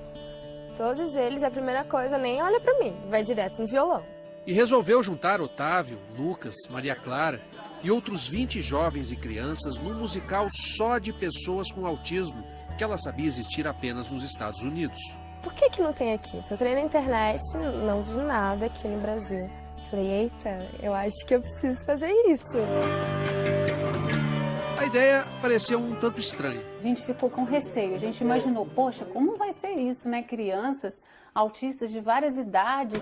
Todos eles, a primeira coisa, nem olha para mim, vai direto no violão. E resolveu juntar Otávio, Lucas, Maria Clara e outros 20 jovens e crianças num musical só de pessoas com autismo, que ela sabia existir apenas nos Estados Unidos. Por que, que não tem aqui? Eu Procurei na internet, não vi nada aqui no Brasil falei, eita, eu acho que eu preciso fazer isso. A ideia pareceu um tanto estranha. A gente ficou com receio, a gente imaginou, poxa, como vai ser isso, né? Crianças, autistas de várias idades.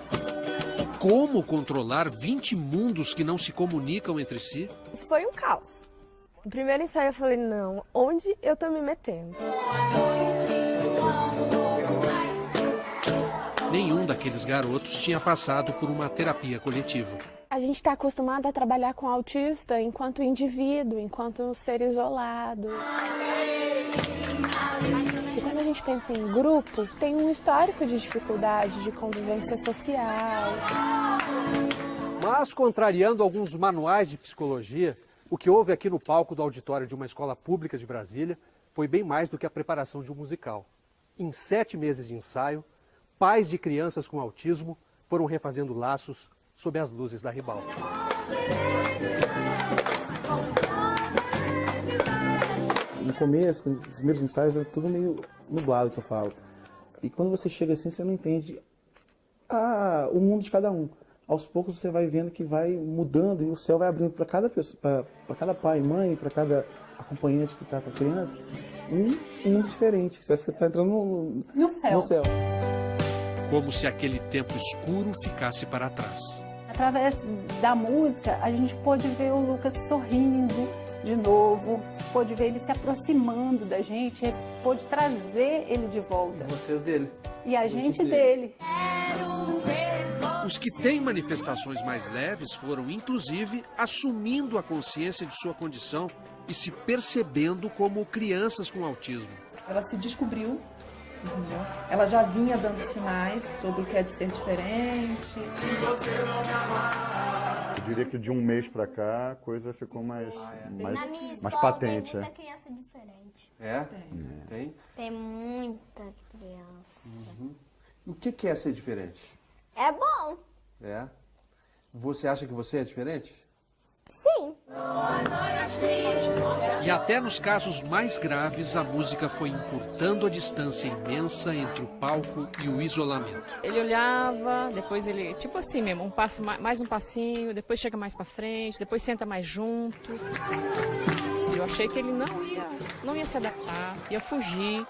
Como controlar 20 mundos que não se comunicam entre si? Foi um caos. No primeiro ensaio eu falei, não, onde eu tô me metendo? Boa noite. Nenhum daqueles garotos tinha passado por uma terapia coletiva. A gente está acostumado a trabalhar com autista enquanto indivíduo, enquanto ser isolado. E quando a gente pensa em grupo, tem um histórico de dificuldade de convivência social. Mas, contrariando alguns manuais de psicologia, o que houve aqui no palco do auditório de uma escola pública de Brasília foi bem mais do que a preparação de um musical. Em sete meses de ensaio, Pais de crianças com autismo foram refazendo laços sob as luzes da ribalta. No começo, nos primeiros ensaios, era tudo meio nublado que eu falo. E quando você chega assim, você não entende a, ah, o mundo de cada um. Aos poucos você vai vendo que vai mudando e o céu vai abrindo para cada pessoa, para cada pai, mãe, para cada acompanhante que está com a criança, um mundo um diferente. Você está entrando no, no céu. No céu como se aquele tempo escuro ficasse para trás. Através da música, a gente pôde ver o Lucas sorrindo de novo, pôde ver ele se aproximando da gente, pôde trazer ele de volta. vocês dele. E a gente, gente dele. Os que têm manifestações mais leves foram, inclusive, assumindo a consciência de sua condição e se percebendo como crianças com autismo. Ela se descobriu Entendeu? Uhum. Ela já vinha dando sinais sobre o que é de ser diferente. Eu diria que de um mês para cá a coisa ficou mais, ah, é. mais, mais patente. Tem muita é. criança diferente. É? Tem. É. Tem, tem muita criança. Uhum. O que, que é ser diferente? É bom. É? Você acha que você é diferente? Sim. E até nos casos mais graves, a música foi encurtando a distância imensa entre o palco e o isolamento. Ele olhava, depois ele, tipo assim mesmo, um passo mais um passinho, depois chega mais para frente, depois senta mais junto. Eu achei que ele não ia, não ia se adaptar, ia fugir,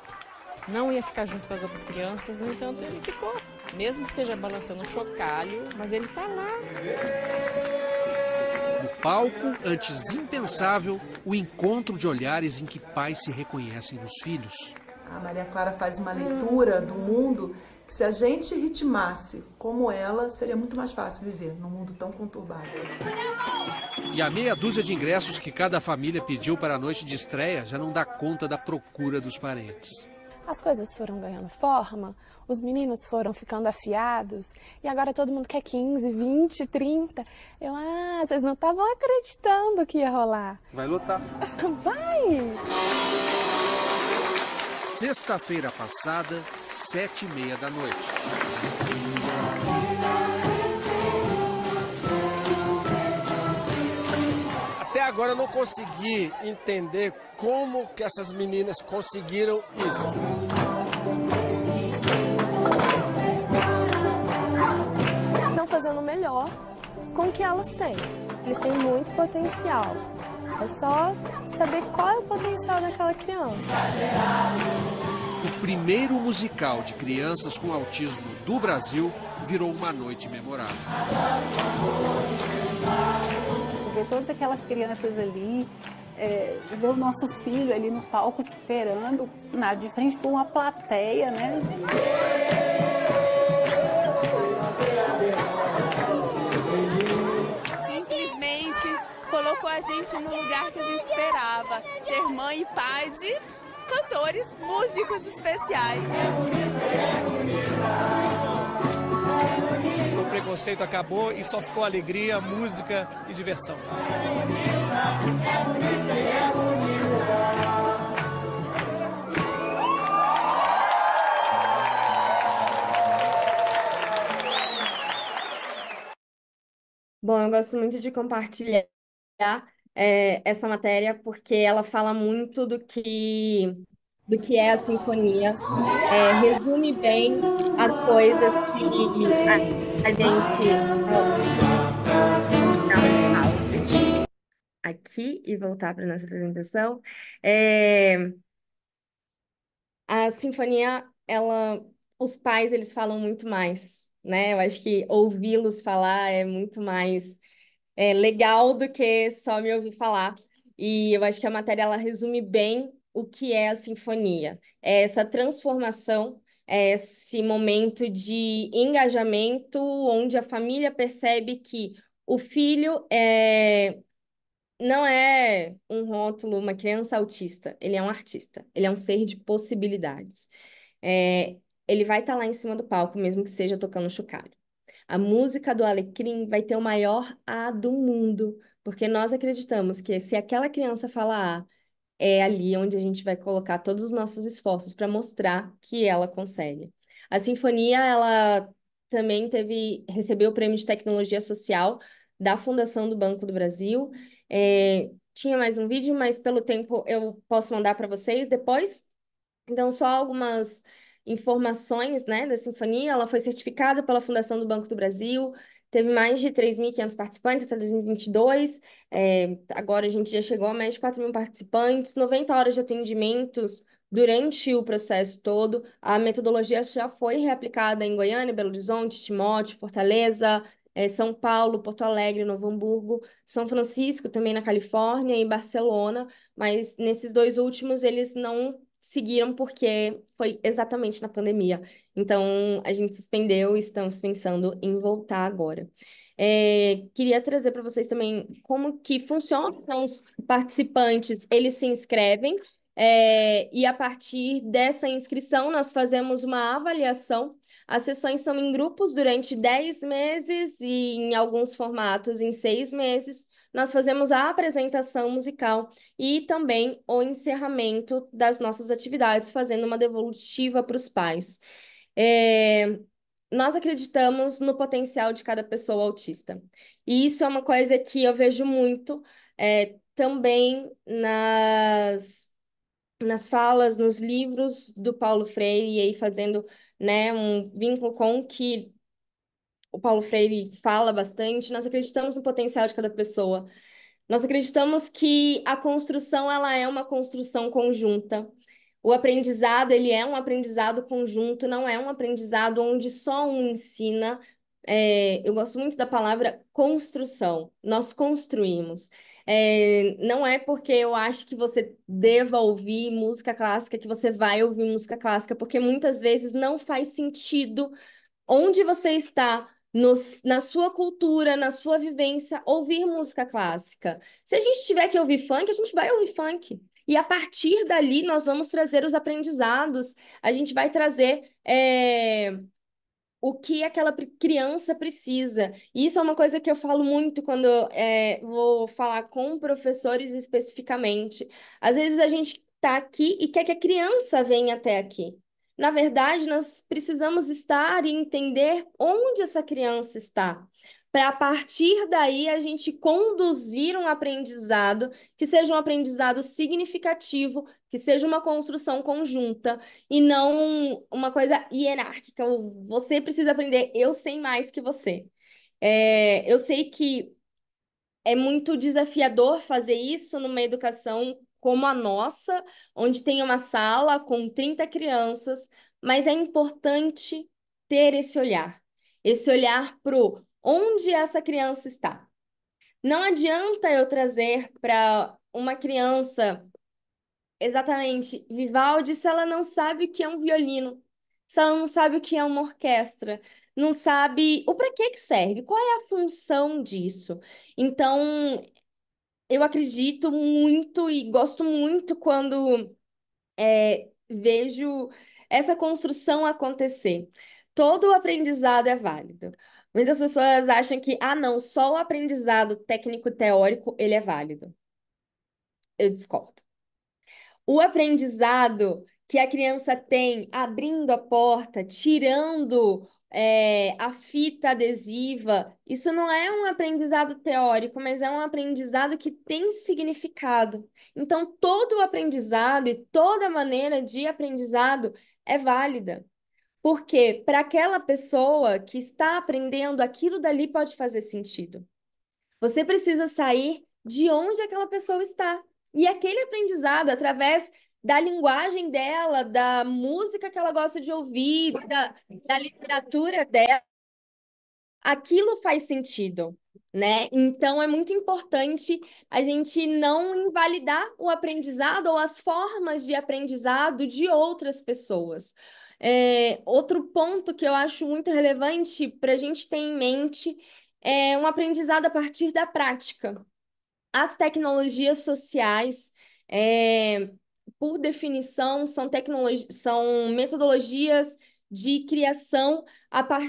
não ia ficar junto com as outras crianças, no entanto ele ficou, mesmo que seja balançando um chocalho, mas ele tá lá palco, antes impensável, o encontro de olhares em que pais se reconhecem nos filhos. A Maria Clara faz uma leitura do mundo que, se a gente ritmasse como ela, seria muito mais fácil viver num mundo tão conturbado. E a meia dúzia de ingressos que cada família pediu para a noite de estreia já não dá conta da procura dos parentes. As coisas foram ganhando forma, os meninos foram ficando afiados e agora todo mundo quer 15, 20, 30. Eu, ah, vocês não estavam acreditando que ia rolar. Vai lutar. [laughs] Vai! Sexta-feira passada, sete e meia da noite. Até agora eu não consegui entender como que essas meninas conseguiram isso. melhor com o que elas têm. Eles têm muito potencial. É só saber qual é o potencial daquela criança. O primeiro musical de crianças com autismo do Brasil virou uma noite memorável. Ver todas aquelas crianças ali, é, ver o nosso filho ali no palco esperando, na, de frente com uma plateia, né? colocou a gente no lugar que a gente esperava, ser é mãe e pai de cantores, músicos especiais. O preconceito acabou e só ficou alegria, música e diversão. Bom, eu gosto muito de compartilhar é, essa matéria porque ela fala muito do que do que é a sinfonia, é, resume bem as coisas que a, a gente aqui e voltar para nossa apresentação. É, a sinfonia, ela, os pais eles falam muito mais, né? Eu acho que ouvi-los falar é muito mais é, legal do que só me ouvir falar. E eu acho que a matéria ela resume bem o que é a sinfonia. É essa transformação, é esse momento de engajamento onde a família percebe que o filho é não é um rótulo, uma criança autista, ele é um artista, ele é um ser de possibilidades. É, ele vai estar tá lá em cima do palco, mesmo que seja tocando chocalho. A música do Alecrim vai ter o maior A do mundo, porque nós acreditamos que se aquela criança falar A, é ali onde a gente vai colocar todos os nossos esforços para mostrar que ela consegue. A sinfonia, ela também teve recebeu o prêmio de tecnologia social da Fundação do Banco do Brasil. É, tinha mais um vídeo, mas pelo tempo eu posso mandar para vocês depois. Então, só algumas informações, né, da sinfonia. Ela foi certificada pela Fundação do Banco do Brasil, teve mais de 3.500 participantes até 2022. É, eh, agora a gente já chegou a mais de 4.000 mil participantes, 90 horas de atendimentos durante o processo todo. A metodologia já foi reaplicada em Goiânia, Belo Horizonte, Timóteo, Fortaleza, eh, são Paulo, Porto Alegre, Novo Hamburgo, São Francisco, também na Califórnia e Barcelona, mas nesses dois últimos eles não seguiram porque foi exatamente na pandemia. Então, a gente suspendeu e estamos pensando em voltar agora. É, queria trazer para vocês também como que funciona então, os participantes. Eles se inscrevem é, e a partir dessa inscrição nós fazemos uma avaliação. As sessões são em grupos durante 10 meses e em alguns formatos em 6 meses nós fazemos a apresentação musical e também o encerramento das nossas atividades, fazendo uma devolutiva para os pais. É... Nós acreditamos no potencial de cada pessoa autista. E isso é uma coisa que eu vejo muito é, também nas, nas falas, nos livros do Paulo Freire, e aí fazendo né, um vínculo com o que o Paulo Freire fala bastante, nós acreditamos no potencial de cada pessoa. Nós acreditamos que a construção ela é uma construção conjunta. O aprendizado ele é um aprendizado conjunto, não é um aprendizado onde só um ensina. É, eu gosto muito da palavra construção. Nós construímos. É, não é porque eu acho que você deva ouvir música clássica que você vai ouvir música clássica, porque muitas vezes não faz sentido onde você está, na sua cultura, na sua vivência, ouvir música clássica. Se a gente tiver que ouvir funk, a gente vai ouvir funk. E a partir dali nós vamos trazer os aprendizados, a gente vai trazer é, o que aquela criança precisa. E isso é uma coisa que eu falo muito quando é, vou falar com professores especificamente. Às vezes a gente está aqui e quer que a criança venha até aqui. Na verdade, nós precisamos estar e entender onde essa criança está, para a partir daí a gente conduzir um aprendizado que seja um aprendizado significativo, que seja uma construção conjunta e não uma coisa hierárquica. Você precisa aprender, eu sei mais que você. É, eu sei que é muito desafiador fazer isso numa educação como a nossa, onde tem uma sala com 30 crianças, mas é importante ter esse olhar, esse olhar para onde essa criança está. Não adianta eu trazer para uma criança exatamente Vivaldi se ela não sabe o que é um violino, se ela não sabe o que é uma orquestra, não sabe o para que que serve, qual é a função disso. Então, eu acredito muito e gosto muito quando é, vejo essa construção acontecer. Todo o aprendizado é válido. Muitas pessoas acham que, ah, não, só o aprendizado técnico-teórico ele é válido. Eu discordo. O aprendizado que a criança tem abrindo a porta, tirando é, a fita adesiva, isso não é um aprendizado teórico, mas é um aprendizado que tem significado. Então, todo o aprendizado e toda maneira de aprendizado é válida. Porque para aquela pessoa que está aprendendo, aquilo dali pode fazer sentido. Você precisa sair de onde aquela pessoa está. E aquele aprendizado, através da linguagem dela, da música que ela gosta de ouvir, da, da literatura dela, aquilo faz sentido, né? Então é muito importante a gente não invalidar o aprendizado ou as formas de aprendizado de outras pessoas. É, outro ponto que eu acho muito relevante para a gente ter em mente é um aprendizado a partir da prática. As tecnologias sociais, é, por definição, são, são metodologias de criação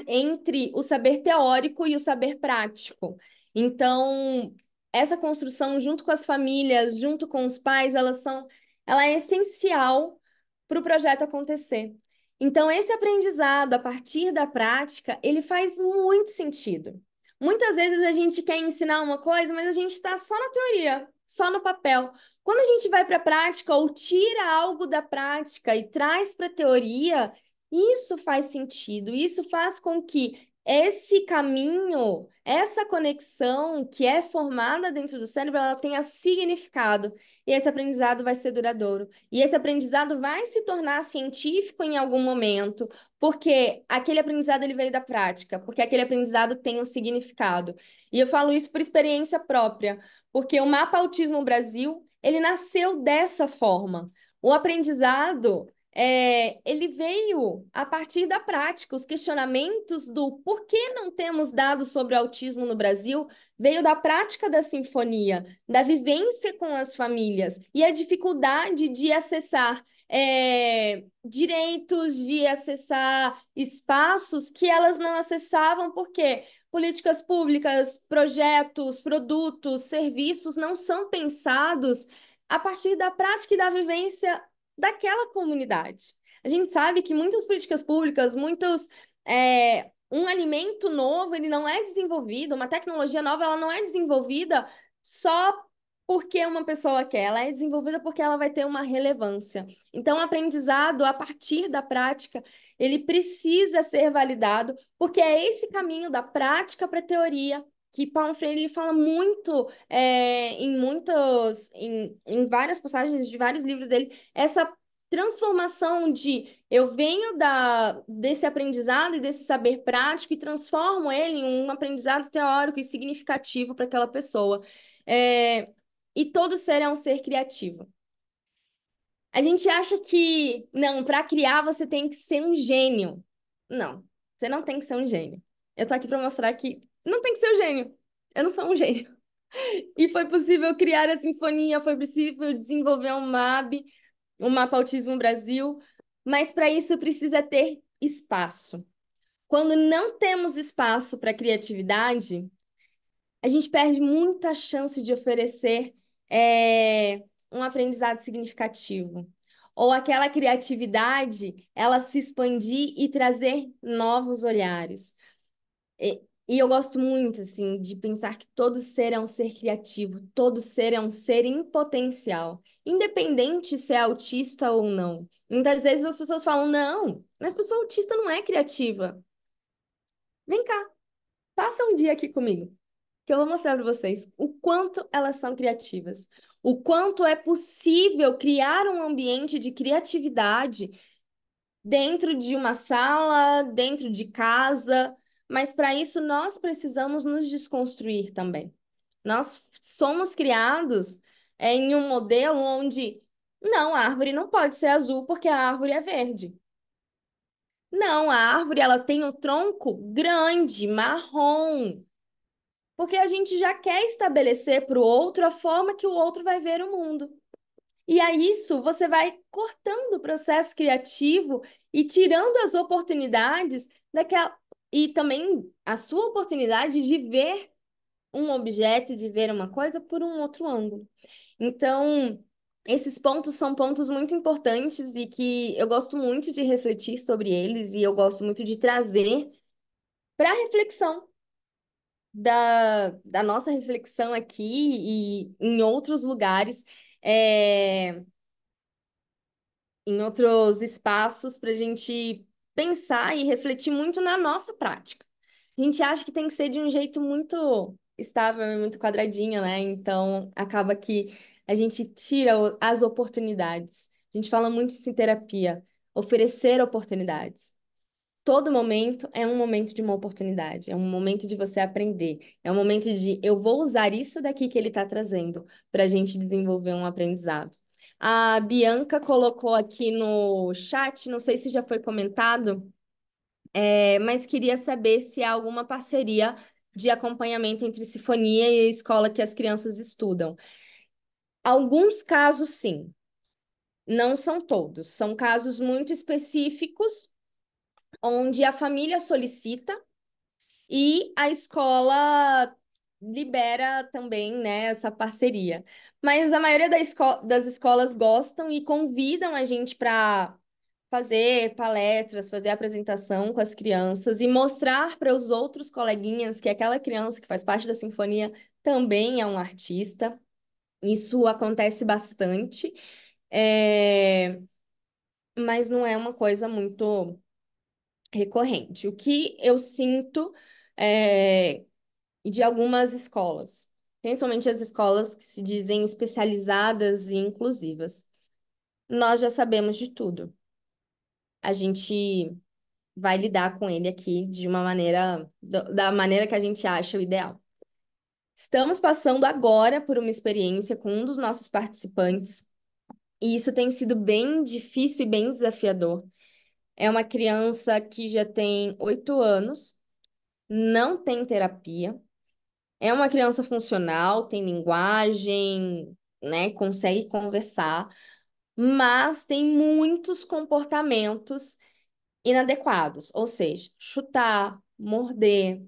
entre o saber teórico e o saber prático. Então, essa construção junto com as famílias, junto com os pais, elas são, ela é essencial para o projeto acontecer. Então, esse aprendizado a partir da prática, ele faz muito sentido. Muitas vezes a gente quer ensinar uma coisa, mas a gente está só na teoria, só no papel. Quando a gente vai para a prática ou tira algo da prática e traz para a teoria, isso faz sentido, isso faz com que esse caminho, essa conexão que é formada dentro do cérebro, ela tenha significado. E esse aprendizado vai ser duradouro. E esse aprendizado vai se tornar científico em algum momento, porque aquele aprendizado ele veio da prática, porque aquele aprendizado tem um significado. E eu falo isso por experiência própria, porque o Mapa Autismo Brasil, ele nasceu dessa forma. O aprendizado, é, ele veio a partir da prática. Os questionamentos do por que não temos dados sobre autismo no Brasil veio da prática da sinfonia, da vivência com as famílias e a dificuldade de acessar é, direitos, de acessar espaços que elas não acessavam, porque políticas públicas, projetos, produtos, serviços não são pensados a partir da prática e da vivência daquela comunidade. A gente sabe que muitas políticas públicas, muitos é, um alimento novo, ele não é desenvolvido, uma tecnologia nova, ela não é desenvolvida só porque uma pessoa quer, ela é desenvolvida porque ela vai ter uma relevância. Então, o aprendizado a partir da prática, ele precisa ser validado, porque é esse caminho da prática para a teoria que Paulo Freire ele fala muito é, em muitos, em, em várias passagens de vários livros dele, essa transformação de eu venho da, desse aprendizado e desse saber prático e transformo ele em um aprendizado teórico e significativo para aquela pessoa. É, e todo ser é um ser criativo. A gente acha que, não, para criar você tem que ser um gênio. Não, você não tem que ser um gênio. Eu tô aqui para mostrar que não tem que ser um gênio. Eu não sou um gênio. [laughs] E foi possível criar a sinfonia, foi possível desenvolver um MAB, um Mapa Autismo Brasil, mas para isso precisa ter espaço. Quando não temos espaço para criatividade, a gente perde muita chance de oferecer é, um aprendizado significativo. Ou aquela criatividade, ela se expandir e trazer novos olhares. E, e eu gosto muito, assim, de pensar que todo ser é um ser criativo, todo ser é um ser em potencial, independente se é autista ou não. Muitas vezes as pessoas falam, não, mas pessoa autista não é criativa. Vem cá, passa um dia aqui comigo que eu vou mostrar para vocês o quanto elas são criativas, o quanto é possível criar um ambiente de criatividade dentro de uma sala, dentro de casa, mas para isso nós precisamos nos desconstruir também. Nós somos criados é, em um modelo onde não, a árvore não pode ser azul porque a árvore é verde. Não, a árvore ela tem um tronco grande, marrom, porque a gente já quer estabelecer para o outro a forma que o outro vai ver o mundo. E a isso você vai cortando o processo criativo e tirando as oportunidades daquela e também a sua oportunidade de ver um objeto, de ver uma coisa por um outro ângulo. Então, esses pontos são pontos muito importantes e que eu gosto muito de refletir sobre eles e eu gosto muito de trazer para reflexão, da, da nossa reflexão aqui e em outros lugares, é, em outros espaços, para a gente pensar e refletir muito na nossa prática. A gente acha que tem que ser de um jeito muito estável e muito quadradinho, né? Então acaba que a gente tira as oportunidades. A gente fala muito isso em terapia, oferecer oportunidades todo momento é um momento de uma oportunidade, é um momento de você aprender, é um momento de eu vou usar isso daqui que ele está trazendo para a gente desenvolver um aprendizado. A Bianca colocou aqui no chat, não sei se já foi comentado, é, mas queria saber se há alguma parceria de acompanhamento entre sinfonia e a escola que as crianças estudam. Alguns casos, sim. Não são todos, são casos muito específicos onde a família solicita e a escola libera também, né, essa parceria. Mas a maioria da esco das escolas gostam e convidam a gente para fazer palestras, fazer apresentação com as crianças e mostrar para os outros coleguinhas que aquela criança que faz parte da sinfonia também é um artista. Isso acontece bastante, é... mas não é uma coisa muito recorrente. O que eu sinto é, de algumas escolas, principalmente as escolas que se dizem especializadas e inclusivas. Nós já sabemos de tudo. A gente vai lidar com ele aqui de uma maneira, da maneira que a gente acha o ideal. Estamos passando agora por uma experiência com um dos nossos participantes, e isso tem sido bem difícil e bem desafiador. É uma criança que já tem oito anos, não tem terapia, é uma criança funcional, tem linguagem, né, consegue conversar, mas tem muitos comportamentos inadequados, ou seja, chutar, morder.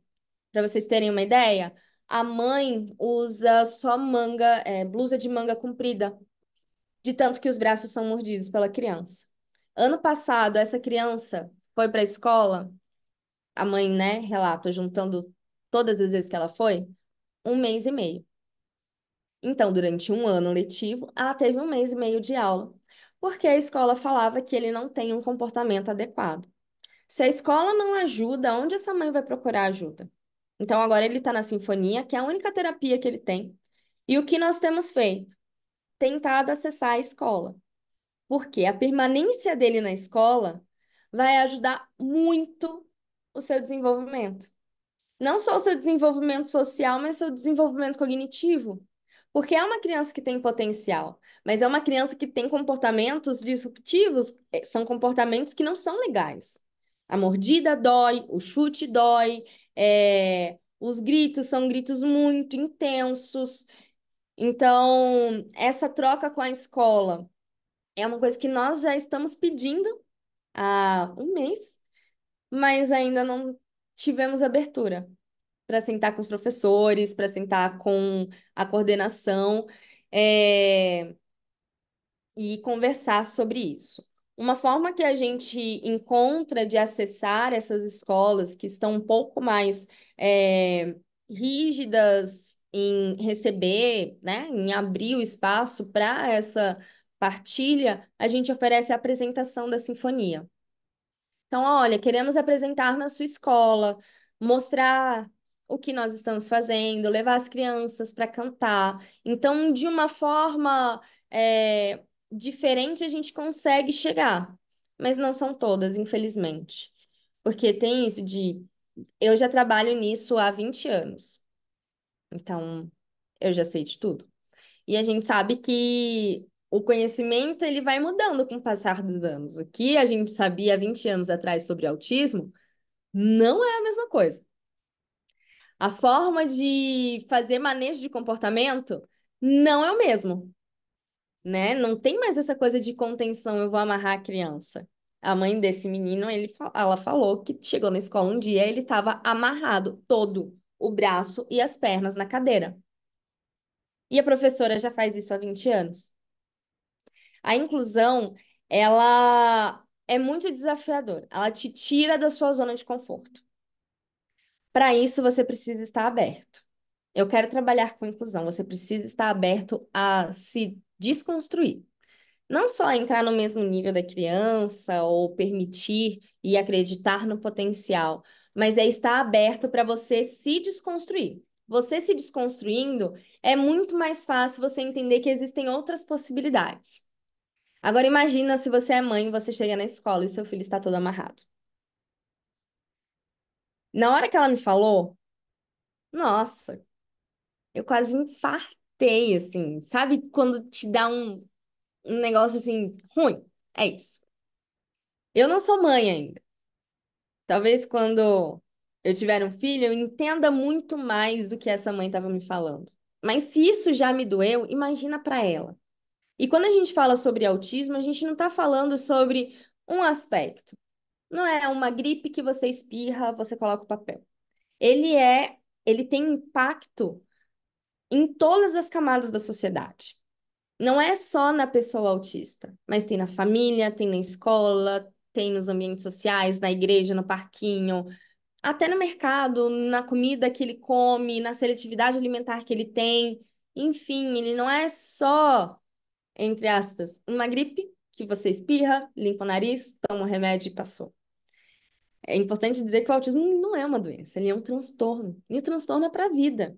Para vocês terem uma ideia, a mãe usa só manga, é, blusa de manga comprida, de tanto que os braços são mordidos pela criança. Ano passado, essa criança foi para a escola, a mãe, né, relata, juntando todas as vezes que ela foi, um mês e meio. Então, durante um ano letivo, ela teve um mês e meio de aula, porque a escola falava que ele não tem um comportamento adequado. Se a escola não ajuda, onde essa mãe vai procurar ajuda? Então, agora ele está na sinfonia, que é a única terapia que ele tem. E o que nós temos feito? Tentado acessar a escola. Porque a permanência dele na escola vai ajudar muito o seu desenvolvimento. Não só o seu desenvolvimento social, mas o seu desenvolvimento cognitivo. Porque é uma criança que tem potencial, mas é uma criança que tem comportamentos disruptivos, é, são comportamentos que não são legais. A mordida dói, o chute dói, é... os gritos são gritos muito intensos. Então, essa troca com a escola é uma coisa que nós já estamos pedindo há um mês, mas ainda não tivemos abertura para sentar com os professores, para sentar com a coordenação é... e conversar sobre isso. Uma forma que a gente encontra de acessar essas escolas que estão um pouco mais é... rígidas em receber, né, em abrir o espaço para essa partilha, a gente oferece a apresentação da sinfonia. Então, olha, queremos apresentar na sua escola, mostrar o que nós estamos fazendo, levar as crianças para cantar. Então, de uma forma é, diferente, a gente consegue chegar, mas não são todas, infelizmente. Porque tem isso de. Eu já trabalho nisso há 20 anos, então eu já sei de tudo. E a gente sabe que o conhecimento ele vai mudando com o passar dos anos. O que a gente sabia 20 anos atrás sobre autismo não é a mesma coisa. A forma de fazer manejo de comportamento não é o mesmo. Né? Não tem mais essa coisa de contenção, eu vou amarrar a criança. A mãe desse menino, ele, ela falou que chegou na escola um dia, ele estava amarrado todo, o braço e as pernas na cadeira. E a professora já faz isso há 20 anos. A inclusão, ela é muito desafiadora. Ela te tira da sua zona de conforto. Para isso, você precisa estar aberto. Eu quero trabalhar com inclusão. Você precisa estar aberto a se desconstruir. Não só entrar no mesmo nível da criança ou permitir e acreditar no potencial, mas é estar aberto para você se desconstruir. Você se desconstruindo, é muito mais fácil você entender que existem outras possibilidades. Agora imagina se você é mãe e você chega na escola e seu filho está todo amarrado. Na hora que ela me falou, nossa, eu quase infartei, assim. Sabe quando te dá um, um negócio assim, ruim? É isso. Eu não sou mãe ainda. Talvez quando eu tiver um filho, eu entenda muito mais do que essa mãe estava me falando. Mas se isso já me doeu, imagina para ela. E quando a gente fala sobre autismo, a gente não está falando sobre um aspecto. Não é uma gripe que você espirra, você coloca o papel. Ele é, ele tem impacto em todas as camadas da sociedade. Não é só na pessoa autista, mas tem na família, tem na escola, tem nos ambientes sociais, na igreja, no parquinho, até no mercado, na comida que ele come, na seletividade alimentar que ele tem. Enfim, ele não é só entre aspas, uma gripe que você espirra, limpa o nariz, toma o remédio e passou. É importante dizer que o autismo não é uma doença, ele é um transtorno. E o transtorno é para a vida.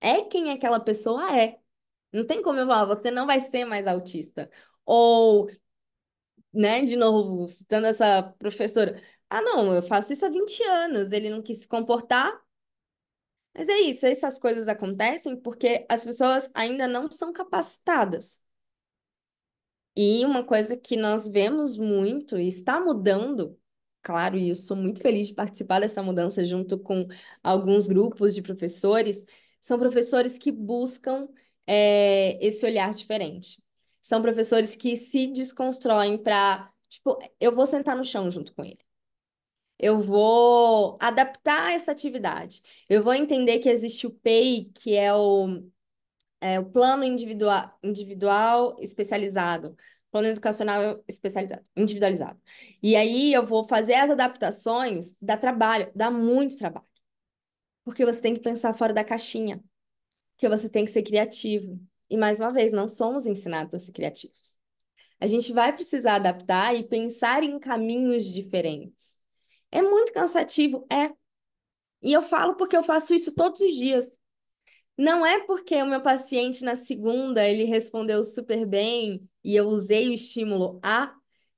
É quem aquela pessoa é. Não tem como eu falar, você não vai ser mais autista. Ou, né, de novo, citando essa professora, ah, não, eu faço isso há 20 anos, ele não quis se comportar. Mas é isso, essas coisas acontecem porque as pessoas ainda não são capacitadas e uma coisa que nós vemos muito e está mudando, claro, e eu sou muito feliz de participar dessa mudança junto com alguns grupos de professores, são professores que buscam é, esse olhar diferente. São professores que se desconstroem para, tipo, eu vou sentar no chão junto com ele. Eu vou adaptar essa atividade. Eu vou entender que existe o PEI, que é o é, o plano individual, individual especializado, plano educacional especializado, individualizado. E aí eu vou fazer as adaptações, dá trabalho, dá muito trabalho. Porque você tem que pensar fora da caixinha, que você tem que ser criativo. E mais uma vez, não somos ensinados a ser criativos. A gente vai precisar adaptar e pensar em caminhos diferentes. É muito cansativo, é. E eu falo porque eu faço isso todos os dias. Não é porque o meu paciente na segunda ele respondeu super bem e eu usei o estímulo A,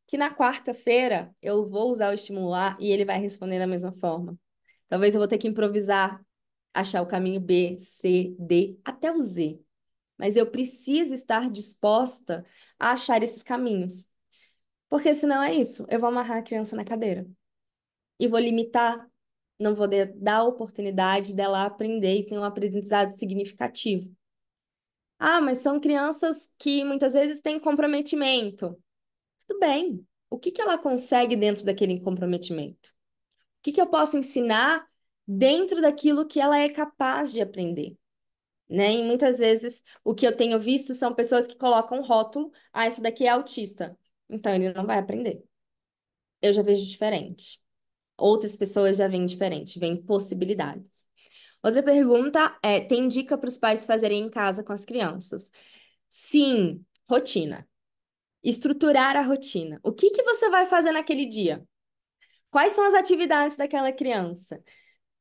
que na quarta-feira eu vou usar o estímulo A e ele vai responder da mesma forma. Talvez eu vou ter que improvisar, achar o caminho B, C, D, até o Z. Mas eu preciso estar disposta a achar esses caminhos. Porque senão é isso, eu vou amarrar a criança na cadeira. E vou limitar não vou dar a oportunidade dela aprender e ter um aprendizado significativo. Ah, mas são crianças que muitas vezes têm comprometimento. Tudo bem. O que, que ela consegue dentro daquele comprometimento? O que, que eu posso ensinar dentro daquilo que ela é capaz de aprender? Né? E muitas vezes o que eu tenho visto são pessoas que colocam um rótulo: ah, essa daqui é autista, então ele não vai aprender. Eu já vejo diferente. Outras pessoas já vêm diferente, vêm possibilidades. Outra pergunta é: tem dica para os pais fazerem em casa com as crianças? Sim, rotina. Estruturar a rotina. O que, que você vai fazer naquele dia? Quais são as atividades daquela criança?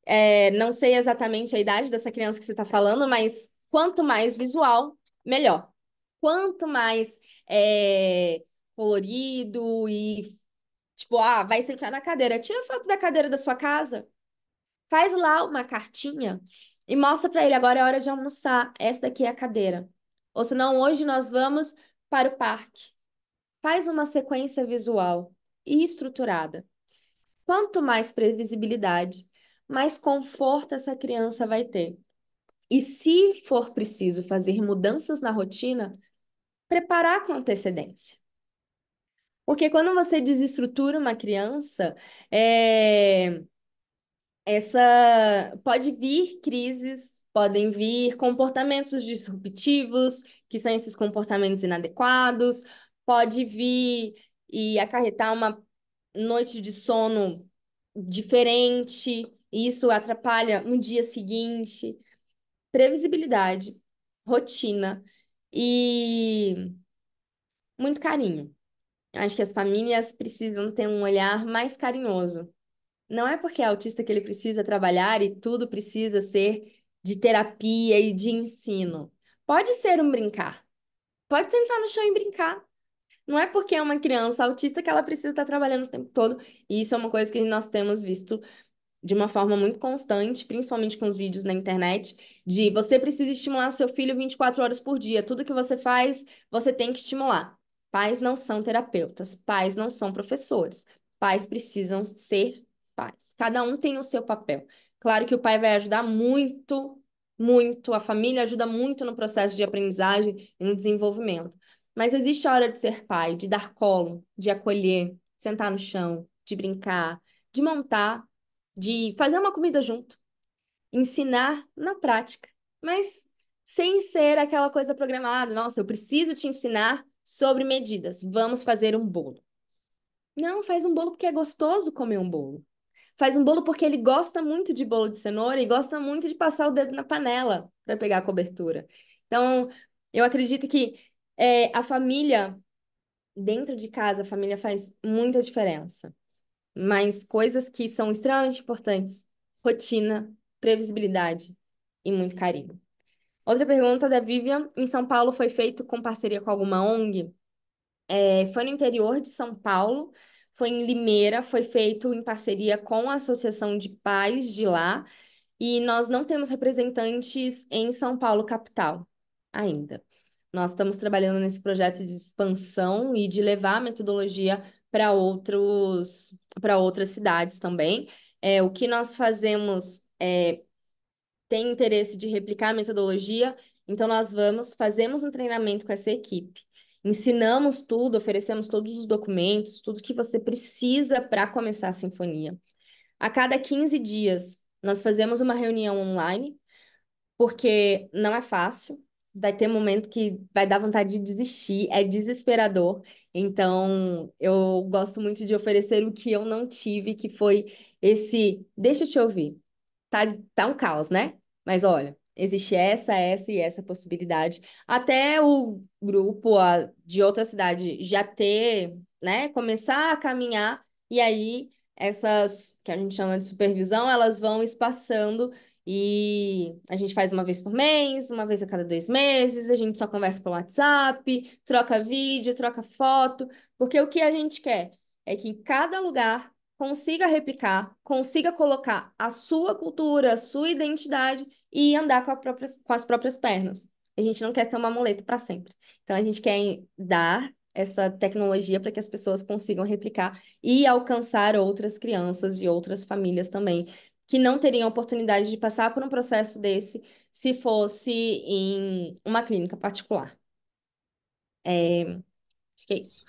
É, não sei exatamente a idade dessa criança que você está falando, mas quanto mais visual, melhor. Quanto mais é, colorido e Tipo, ah, vai sentar na cadeira. Tira foto da cadeira da sua casa. Faz lá uma cartinha e mostra para ele agora é hora de almoçar. Essa daqui é a cadeira. Ou senão hoje nós vamos para o parque. Faz uma sequência visual e estruturada. Quanto mais previsibilidade, mais conforto essa criança vai ter. E se for preciso fazer mudanças na rotina, preparar com antecedência. Porque quando você desestrutura uma criança, é, essa pode vir crises, podem vir comportamentos disruptivos, que são esses comportamentos inadequados, pode vir e acarretar uma noite de sono diferente, e isso atrapalha no dia seguinte. Previsibilidade, rotina e muito carinho. Eu acho que as famílias precisam ter um olhar mais carinhoso. Não é porque é autista que ele precisa trabalhar e tudo precisa ser de terapia e de ensino. Pode ser um brincar. Pode sentar no chão e brincar. Não é porque é uma criança autista que ela precisa estar trabalhando o tempo todo. E isso é uma coisa que nós temos visto de uma forma muito constante, principalmente com os vídeos na internet, de você precisa estimular seu filho 24 horas por dia. Tudo que você faz, você tem que estimular. Pais não são terapeutas, pais não são professores, pais precisam ser pais. Cada um tem o seu papel. Claro que o pai vai ajudar muito, muito, a família ajuda muito no processo de aprendizagem e no desenvolvimento. Mas existe a hora de ser pai, de dar colo, de acolher, sentar no chão, de brincar, de montar, de fazer uma comida junto, ensinar na prática, mas sem ser aquela coisa programada, nossa, eu preciso te ensinar sobre medidas. Vamos fazer um bolo. Não, faz um bolo porque é gostoso comer um bolo. Faz um bolo porque ele gosta muito de bolo de cenoura e gosta muito de passar o dedo na panela para pegar a cobertura. Então, eu acredito que é, a família, dentro de casa, a família faz muita diferença. Mas coisas que são extremamente importantes: rotina, previsibilidade e muito carinho. Outra pergunta da Vivian. Em São Paulo foi feito com parceria com alguma ONG? É, foi no interior de São Paulo, foi em Limeira, foi feito em parceria com a Associação de Pais de lá. E nós não temos representantes em São Paulo, capital, ainda. Nós estamos trabalhando nesse projeto de expansão e de levar a metodologia para outros para outras cidades também. É, o que nós fazemos é tem interesse de replicar a metodologia, então nós vamos, fazemos um treinamento com essa equipe. Ensinamos tudo, oferecemos todos os documentos, tudo que você precisa para começar a sinfonia. A cada 15 dias, nós fazemos uma reunião online, porque não é fácil, vai ter momento que vai dar vontade de desistir, é desesperador. Então, eu gosto muito de oferecer o que eu não tive, que foi esse deixa eu te ouvir, tá, tá um caos, né? Mas olha, existe essa, essa e essa possibilidade. Até o grupo a, de outra cidade já ter, né, começar a caminhar, e aí essas que a gente chama de supervisão, elas vão espaçando e a gente faz uma vez por mês, uma vez a cada dois meses, a gente só conversa pelo WhatsApp, troca vídeo, troca foto, porque o que a gente quer é que em cada lugar consiga replicar, consiga colocar a sua cultura, a sua identidade e andar com, própria, com as próprias pernas. A gente não quer ter uma muleta para sempre. Então, a gente quer dar essa tecnologia para que as pessoas consigam replicar e alcançar outras crianças e outras famílias também, que não teriam oportunidade de passar por um processo desse se fosse em uma clínica particular. É... Acho que é isso.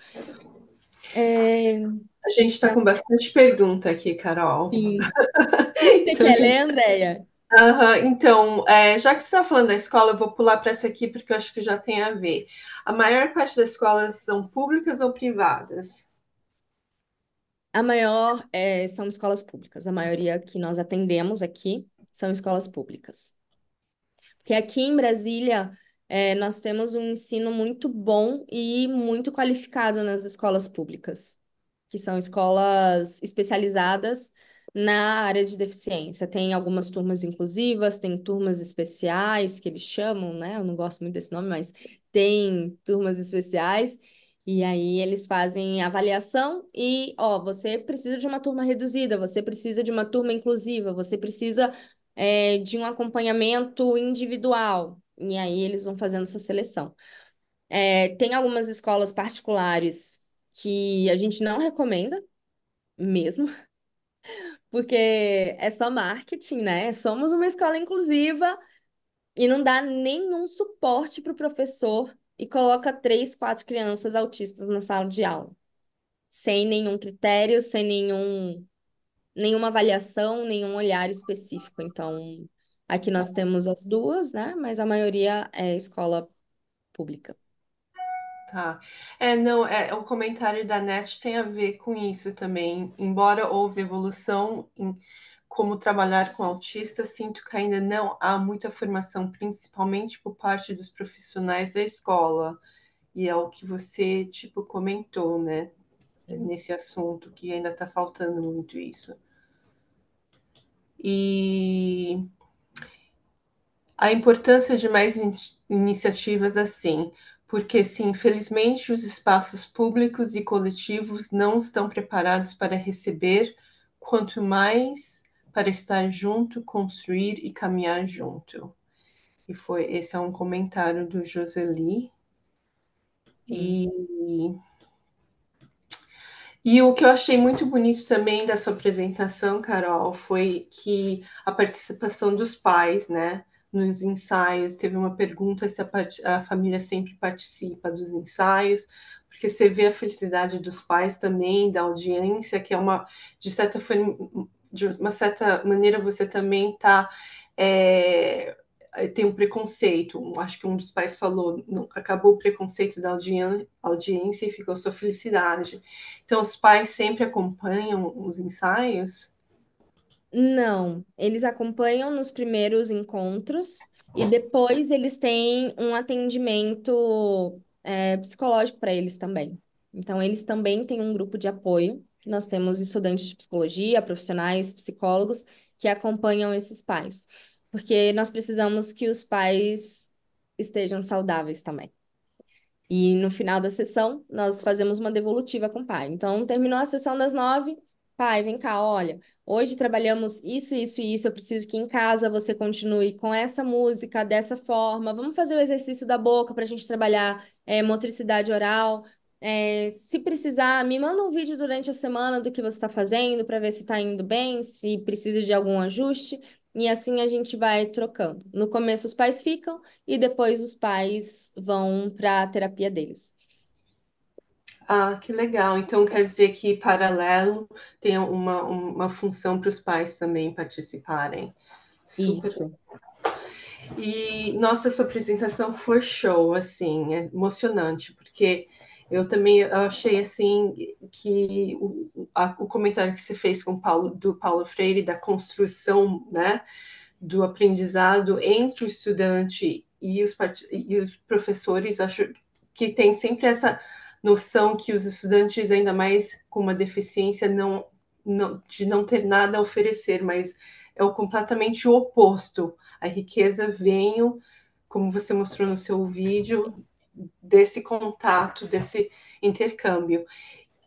É... A gente está com bastante pergunta aqui, Carol. Sim. [laughs] Você então, quer gente... ler, Andréia? Uhum. Então, é, já que você está falando da escola, eu vou pular para essa aqui porque eu acho que já tem a ver. A maior parte das escolas são públicas ou privadas? A maior é, são escolas públicas. A maioria que nós atendemos aqui são escolas públicas. Porque aqui em Brasília, é, nós temos um ensino muito bom e muito qualificado nas escolas públicas que são escolas especializadas na área de deficiência. Tem algumas turmas inclusivas, tem turmas especiais, que eles chamam, né? Eu não gosto muito desse nome, mas tem turmas especiais. E aí eles fazem avaliação e, ó, você precisa de uma turma reduzida, você precisa de uma turma inclusiva, você precisa é, de um acompanhamento individual. E aí eles vão fazendo essa seleção. É, tem algumas escolas particulares que a gente não recomenda mesmo, [laughs] porque é só marketing, né? Somos uma escola inclusiva e não dá nenhum suporte para o professor e coloca três, quatro crianças autistas na sala de aula, sem nenhum critério, sem nenhum, nenhuma avaliação, nenhum olhar específico. Então, aqui nós temos as duas, né? Mas a maioria é escola pública. Tá. É, não, é, o comentário da NET tem a ver com isso também. Embora houve evolução em como trabalhar com autistas, sinto que ainda não há muita formação, principalmente por parte dos profissionais da escola. E é o que você, tipo, comentou, né? Nesse assunto, que ainda está faltando muito isso. E a importância de mais in iniciativas assim porque se infelizmente os espaços públicos e coletivos não estão preparados para receber, quanto mais para estar junto, construir e caminhar junto. E foi esse é um comentário do Joseli. E, e o que eu achei muito bonito também da sua apresentação, Carol, foi que a participação dos pais, né? nos ensaios. Teve uma pergunta se a, a família sempre participa dos ensaios, porque você vê a felicidade dos pais também, da audiência, que é uma, de certa, de uma certa maneira, você também está. É, tem um preconceito. Acho que um dos pais falou, não, acabou o preconceito da audiência e ficou sua felicidade. Então, os pais sempre acompanham os ensaios? Não, eles acompanham nos primeiros encontros e depois eles têm um atendimento é, psicológico para eles também. Então, eles também têm um grupo de apoio, que nós temos estudantes de psicologia, profissionais, psicólogos, que acompanham esses pais. Porque nós precisamos que os pais estejam saudáveis também. E no final da sessão, nós fazemos uma devolutiva com o pai. Então, terminou a sessão das nove, Pai, vem cá, olha, hoje trabalhamos isso, isso e isso. Eu preciso que em casa você continue com essa música, dessa forma. Vamos fazer o exercício da boca para a gente trabalhar é, motricidade oral. É, se precisar, me manda um vídeo durante a semana do que você está fazendo para ver se está indo bem, se precisa de algum ajuste. E assim a gente vai trocando. No começo os pais ficam e depois os pais vão para a terapia deles. Ah, que legal. Então quer dizer que paralelo tem uma, uma função para os pais também participarem. Super. Isso. E nossa, sua apresentação foi show, assim, é emocionante, porque eu também achei assim que o, a, o comentário que você fez com Paulo do Paulo Freire da construção, né, do aprendizado entre o estudante e os, e os professores, acho que tem sempre essa noção que os estudantes, ainda mais com uma deficiência, não, não, de não ter nada a oferecer, mas é o completamente oposto. A riqueza vem, como você mostrou no seu vídeo, desse contato, desse intercâmbio.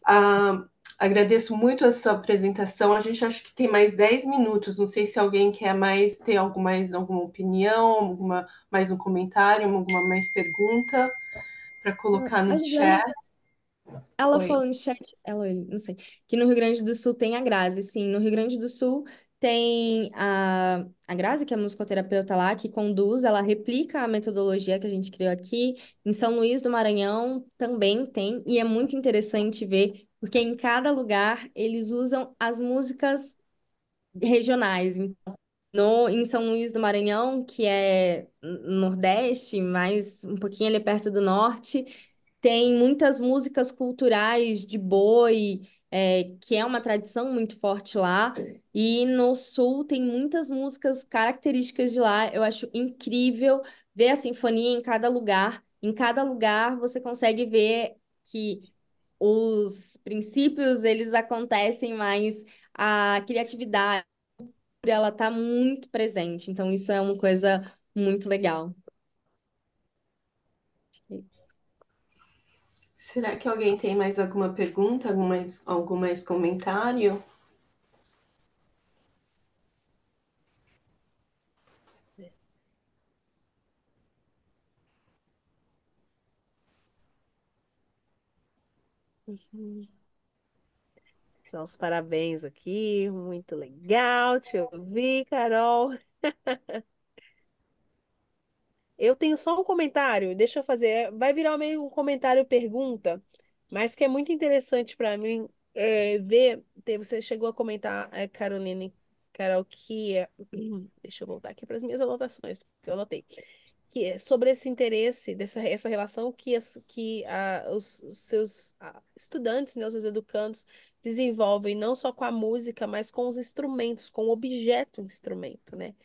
Ah, agradeço muito a sua apresentação. A gente acha que tem mais 10 minutos. Não sei se alguém quer mais ter algo mais, alguma opinião, alguma, mais um comentário, alguma mais pergunta para colocar no chat. Ela Oi. falou no chat, ela, não sei, que no Rio Grande do Sul tem a Grazi, sim, no Rio Grande do Sul tem a, a Grazi, que é a musicoterapeuta lá, que conduz, ela replica a metodologia que a gente criou aqui. Em São Luís do Maranhão também tem, e é muito interessante ver, porque em cada lugar eles usam as músicas regionais. Então, no, em São Luís do Maranhão, que é Nordeste, mas um pouquinho ali perto do Norte, tem muitas músicas culturais de boi, é, que é uma tradição muito forte lá. E no Sul tem muitas músicas características de lá. Eu acho incrível ver a sinfonia em cada lugar. Em cada lugar você consegue ver que os princípios eles acontecem, mas a criatividade ela tá muito presente. Então, isso é uma coisa muito legal. Será que alguém tem mais alguma pergunta, algum mais, algum mais comentário? Uhum. Dar os parabéns aqui, muito legal te ouvir, Carol. [laughs] Eu tenho só um comentário, deixa eu fazer. Vai virar meio um comentário pergunta, mas que é muito interessante para mim é, ver. Você chegou a comentar, é, Caroline, Carol, que é... [clears throat] deixa eu voltar aqui para as minhas anotações, porque eu anotei que é sobre esse interesse dessa essa relação que as, que a, os, os, seus estudantes, né, os seus educandos desenvolvem não só com a música, mas com os instrumentos, com o objeto instrumento, né?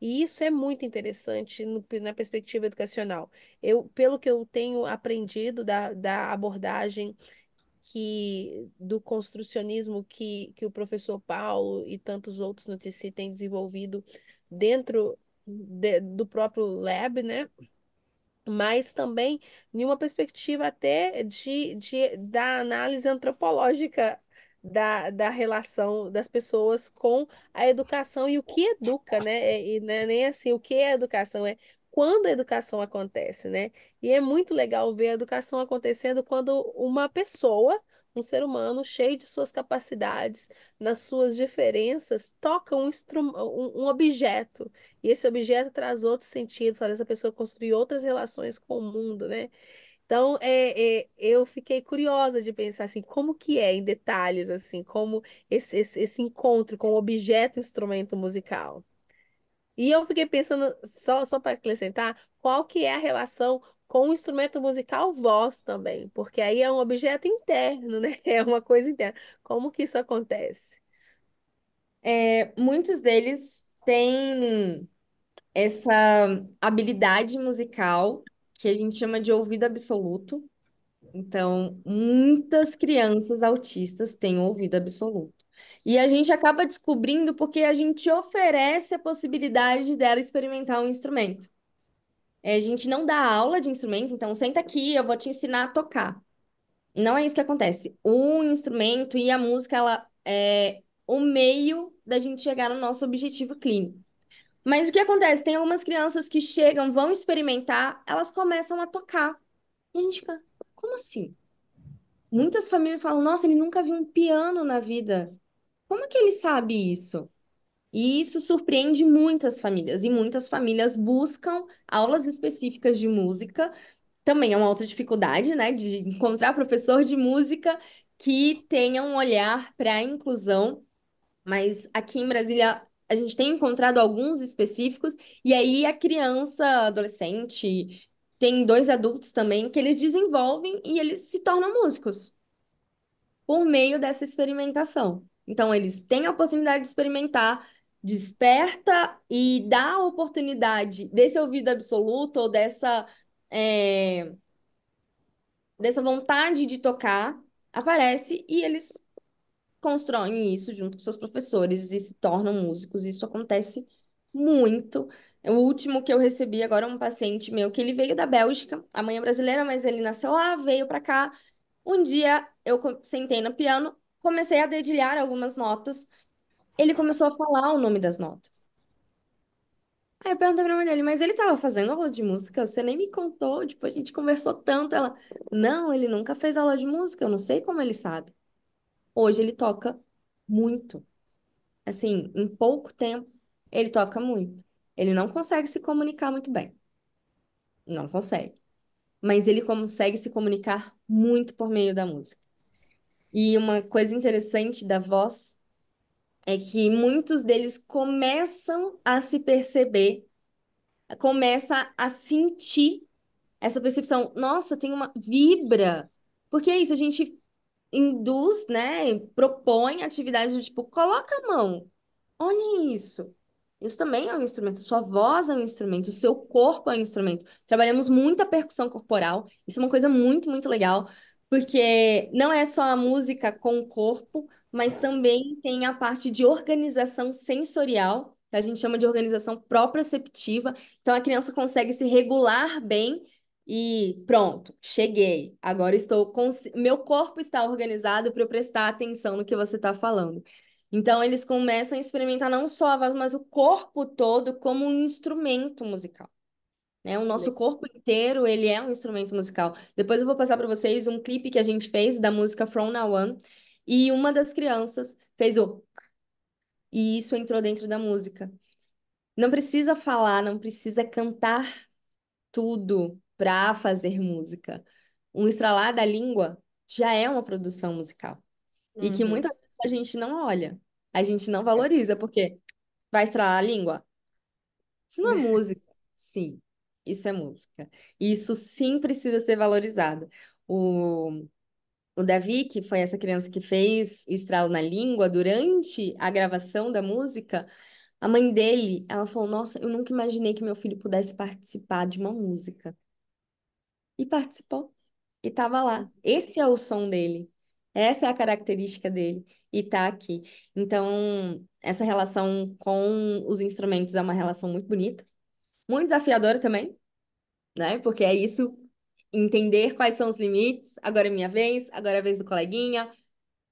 E isso é muito interessante no, na perspectiva educacional. Eu, pelo que eu tenho aprendido da, da abordagem que do construcionismo que, que o professor Paulo e tantos outros no TC têm desenvolvido dentro de, do próprio lab, né? mas também em uma perspectiva até de, de, da análise antropológica da, da relação das pessoas com a educação e o que educa, né? E não é nem assim, o que é educação, é quando a educação acontece, né? E é muito legal ver a educação acontecendo quando uma pessoa, um ser humano cheio de suas capacidades, nas suas diferenças, toca um, um objeto. E esse objeto traz outros sentidos, faz essa pessoa construir outras relações com o mundo, né? Então, é, é, eu fiquei curiosa de pensar assim, como que é em detalhes, assim, como esse, esse, esse encontro com o objeto instrumento musical. E eu fiquei pensando, só, só para acrescentar, qual que é a relação com o instrumento musical voz também, porque aí é um objeto interno, [laughs] né? É uma coisa interna. Como que isso acontece? É, muitos deles têm essa habilidade musical que a gente chama de ouvido absoluto. Então, muitas crianças autistas têm ouvido absoluto. E a gente acaba descobrindo porque a gente oferece a possibilidade dela experimentar um instrumento. É, a gente não dá aula de instrumento, então senta aqui, eu vou te ensinar a tocar. Não é isso que acontece. O instrumento e a música, ela é o meio da gente chegar no nosso objetivo clínico. Mas o que acontece? Tem algumas crianças que chegam, vão experimentar, elas começam a tocar. E a gente fica, como assim? Muitas famílias falam, nossa, ele nunca viu um piano na vida. Como que ele sabe isso? E isso surpreende muitas famílias, e muitas famílias buscam aulas específicas de música. Também é uma outra dificuldade, né, de encontrar professor de música que tenha um olhar para a inclusão. Mas aqui em Brasília a gente tem encontrado alguns específicos, e aí a criança, adolescente, tem dois adultos também que eles desenvolvem e eles se tornam músicos por meio dessa experimentação. Então, eles têm a oportunidade de experimentar, desperta e dá a oportunidade desse ouvido absoluto ou dessa, é, dessa vontade de tocar, aparece e eles constroem isso junto com seus professores e se tornam músicos. Isso acontece muito. O último que eu recebi agora é um paciente meu que ele veio da Bélgica, a mãe é brasileira, mas ele nasceu lá, veio para cá. Um dia eu sentei no piano, comecei a dedilhar algumas notas. Ele começou a falar o nome das notas. Aí eu perguntei pra mãe dele, mas ele tava fazendo aula de música? Você nem me contou, tipo, a gente conversou tanto. Ela, não, ele nunca fez aula de música, eu não sei como ele sabe. Hoje ele toca muito. Assim, em pouco tempo, ele toca muito. Ele não consegue se comunicar muito bem. Não consegue. Mas ele consegue se comunicar muito por meio da música. E uma coisa interessante da voz é que muitos deles começam a se perceber, começa a sentir essa percepção. Nossa, tem uma vibra. Porque é isso, a gente induz, né, propõe atividades do tipo, coloca a mão, olhem isso. Isso também é um instrumento, sua voz é um instrumento, o seu corpo é um instrumento. Trabalhamos muita percussão corporal, isso é uma coisa muito, muito legal, porque não é só a música com o corpo, mas também tem a parte de organização sensorial, que a gente chama de organização proprioceptiva. Então a criança consegue se regular bem e pronto, cheguei. Agora estou com meu corpo está organizado para eu prestar atenção no que você está falando. Então eles começam a experimentar não só a voz, mas o corpo todo como um instrumento musical. Né? O nosso corpo inteiro ele é um instrumento musical. Depois eu vou passar para vocês um clipe que a gente fez da música From Now On e uma das crianças fez o e isso entrou dentro da música. Não precisa falar, não precisa cantar tudo para fazer música. Um estralar da língua já é uma produção musical. E que Uhum. muitas vezes a gente não olha, a gente não é. valoriza, porque vai estralar a língua? Isso não é, é música. Sim, isso é música. E isso sim precisa ser valorizado. O, o Davi, que foi essa criança que fez o estralo na língua durante a gravação da música, a mãe dele, ela falou: Nossa, eu nunca imaginei que meu filho pudesse participar de uma música e participou. E estava lá. Esse é o som dele. Essa é a característica dele e está aqui. Então, essa relação com os instrumentos é uma relação muito bonita, muito desafiadora também, né? Porque é isso, entender quais são os limites. Agora é minha vez, agora é a vez do coleguinha.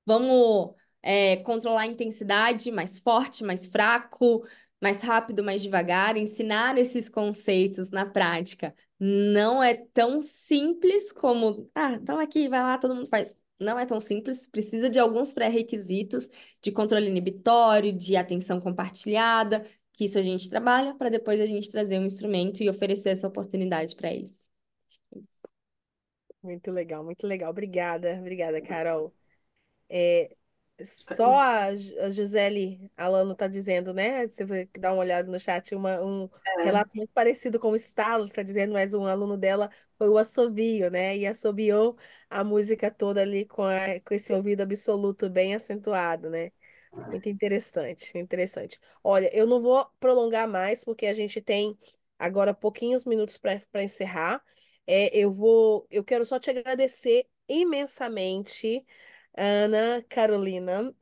Vamos é, controlar a intensidade, mais forte, mais fraco, mais rápido, mais devagar, ensinar esses conceitos na prática, não é tão simples como, ah, então aqui, vai lá, todo mundo faz. Não é tão simples, precisa de alguns pré-requisitos de controle inibitório, de atenção compartilhada, que isso a gente trabalha para depois a gente trazer um instrumento e oferecer essa oportunidade para eles. É muito legal, muito legal. Obrigada, obrigada, Carol. É, só a, a Gisele Alano tá dizendo, né? Você vai dar uma olhada no chat, uma, um é. relato muito parecido com o Stalos está dizendo, mas um aluno dela foi o assobio, né? E assobiou a música toda ali com, a, com esse ouvido absoluto bem acentuado, né? Muito interessante, interessante. Olha, eu não vou prolongar mais, porque a gente tem agora pouquinhos minutos para encerrar. É, eu vou, eu quero só te agradecer imensamente Ana Carolina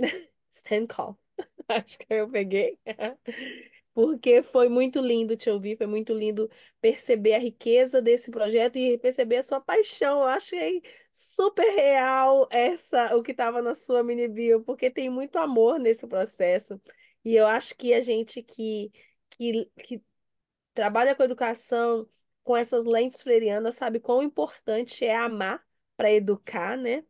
Stankoff. [laughs] Acho que eu peguei. Porque foi muito lindo te ouvir, foi muito lindo perceber a riqueza desse projeto e perceber a sua paixão. Eu achei super real essa o que estava na sua mini bio, porque tem muito amor nesse processo. E eu acho que a gente que, que, que trabalha com educação com essas lentes freirianas sabe quão importante é amar para educar, né?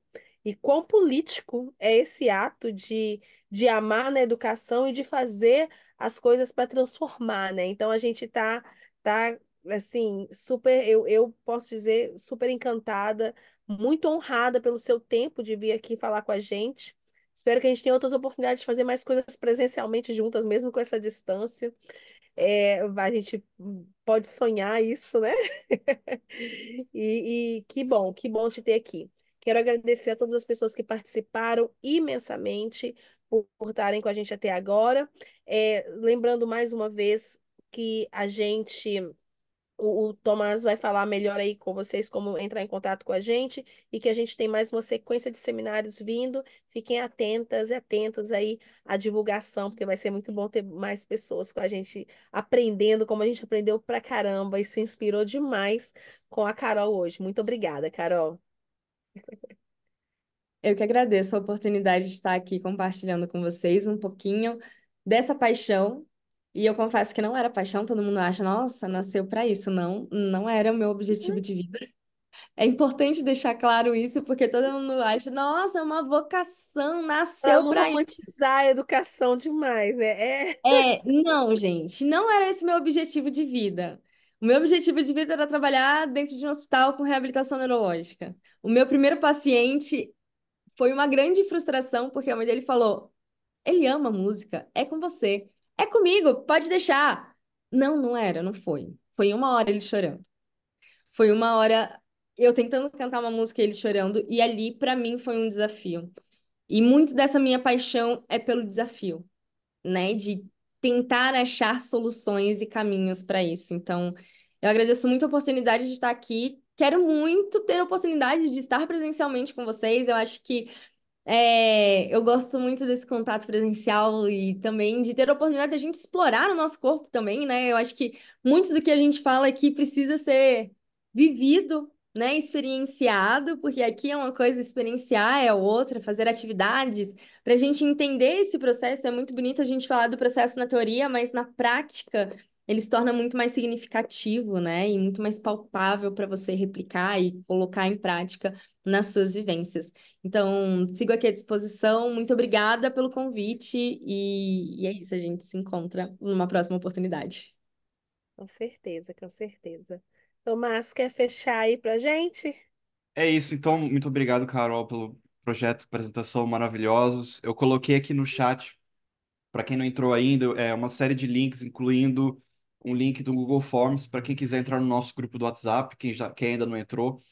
E quão político é esse ato de, de amar na educação e de fazer as coisas para transformar, né? Então a gente tá, tá assim, super, eu, eu posso dizer, super encantada, muito honrada pelo seu tempo de vir aqui falar com a gente. Espero que a gente tenha outras oportunidades de fazer mais coisas presencialmente juntas, mesmo com essa distância. É, a gente pode sonhar isso, né? [laughs] e, e que bom, que bom te ter aqui. Quero agradecer a todas as pessoas que participaram imensamente por estarem com a gente até agora. É, lembrando mais uma vez que a gente. O, o Tomás vai falar melhor aí com vocês como entrar em contato com a gente e que a gente tem mais uma sequência de seminários vindo. Fiquem atentas e atentas aí à divulgação, porque vai ser muito bom ter mais pessoas com a gente aprendendo, como a gente aprendeu pra caramba e se inspirou demais com a Carol hoje. Muito obrigada, Carol. Eu que agradeço a oportunidade de estar aqui compartilhando com vocês um pouquinho dessa paixão. E eu confesso que não era paixão, todo mundo acha, nossa, nasceu para isso. Não, não era o meu objetivo uhum. de vida. É importante deixar claro isso, porque todo mundo acha, nossa, é uma vocação, nasceu Vamos para isso. romantizar a educação demais, né? É. É, não, gente, não era esse meu objetivo de vida. O meu objetivo de vida era trabalhar dentro de um hospital com reabilitação neurológica. O meu primeiro paciente foi uma grande frustração, porque a mãe dele falou: ele ama música, é com você, é comigo, pode deixar. Não, não era, não foi. Foi uma hora ele chorando. Foi uma hora eu tentando cantar uma música e ele chorando, e ali para mim foi um desafio. E muito dessa minha paixão é pelo desafio, né? De tentar achar soluções e caminhos para isso. Então, eu agradeço muito a oportunidade de estar aqui. Quero muito ter a oportunidade de estar presencialmente com vocês. Eu acho que é, eu gosto muito desse contato presencial e também de ter a oportunidade de a gente explorar o nosso corpo também, né? Eu acho que muito do que a gente fala aqui precisa ser vivido né, experienciado, porque aqui é uma coisa, experienciar é outra, fazer atividades. Para a gente entender esse processo, é muito bonito a gente falar do processo na teoria, mas na prática ele se torna muito mais significativo, né? E muito mais palpável para você replicar e colocar em prática nas suas vivências. Então, sigo aqui à disposição. Muito obrigada pelo convite e, e é isso. A gente se encontra numa próxima oportunidade. Com certeza, com certeza. Tomás, quer fechar aí a gente? É isso, então, muito obrigado, Carol, pelo projeto, apresentação maravilhosos. Eu coloquei aqui no chat, para quem não entrou ainda, é uma série de links, incluindo um link do Google Forms para quem quiser entrar no nosso grupo do WhatsApp, quem, já, quem ainda não entrou.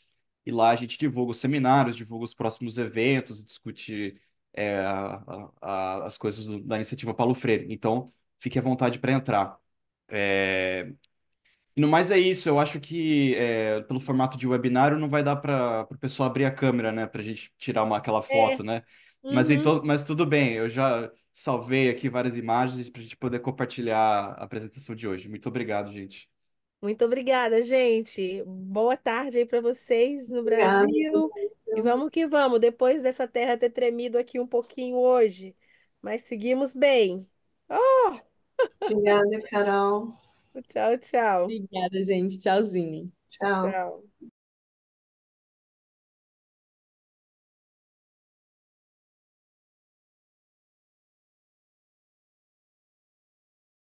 E lá a gente divulga os seminários, divulga os próximos eventos, discute é, a, a, as coisas da iniciativa Paulo Freire. Então, fique à vontade para entrar. É, e no mais é isso, eu acho que é, pelo formato de webinário não vai dar para o pessoal abrir a câmera, né? Para a gente tirar uma, aquela é. foto, né? Uhum. Mas, então, mas tudo bem, eu já salvei aqui várias imagens para a gente poder compartilhar a apresentação de hoje. Muito obrigado, gente. Muito obrigada, gente. Boa tarde aí para vocês no Brasil. E vamos que vamos, depois dessa terra ter tremido aqui um pouquinho hoje, mas seguimos bem. Oh! Obrigada, Carol. Tchau, tchau. Obrigada, gente. Tchauzinho. Tchau. tchau.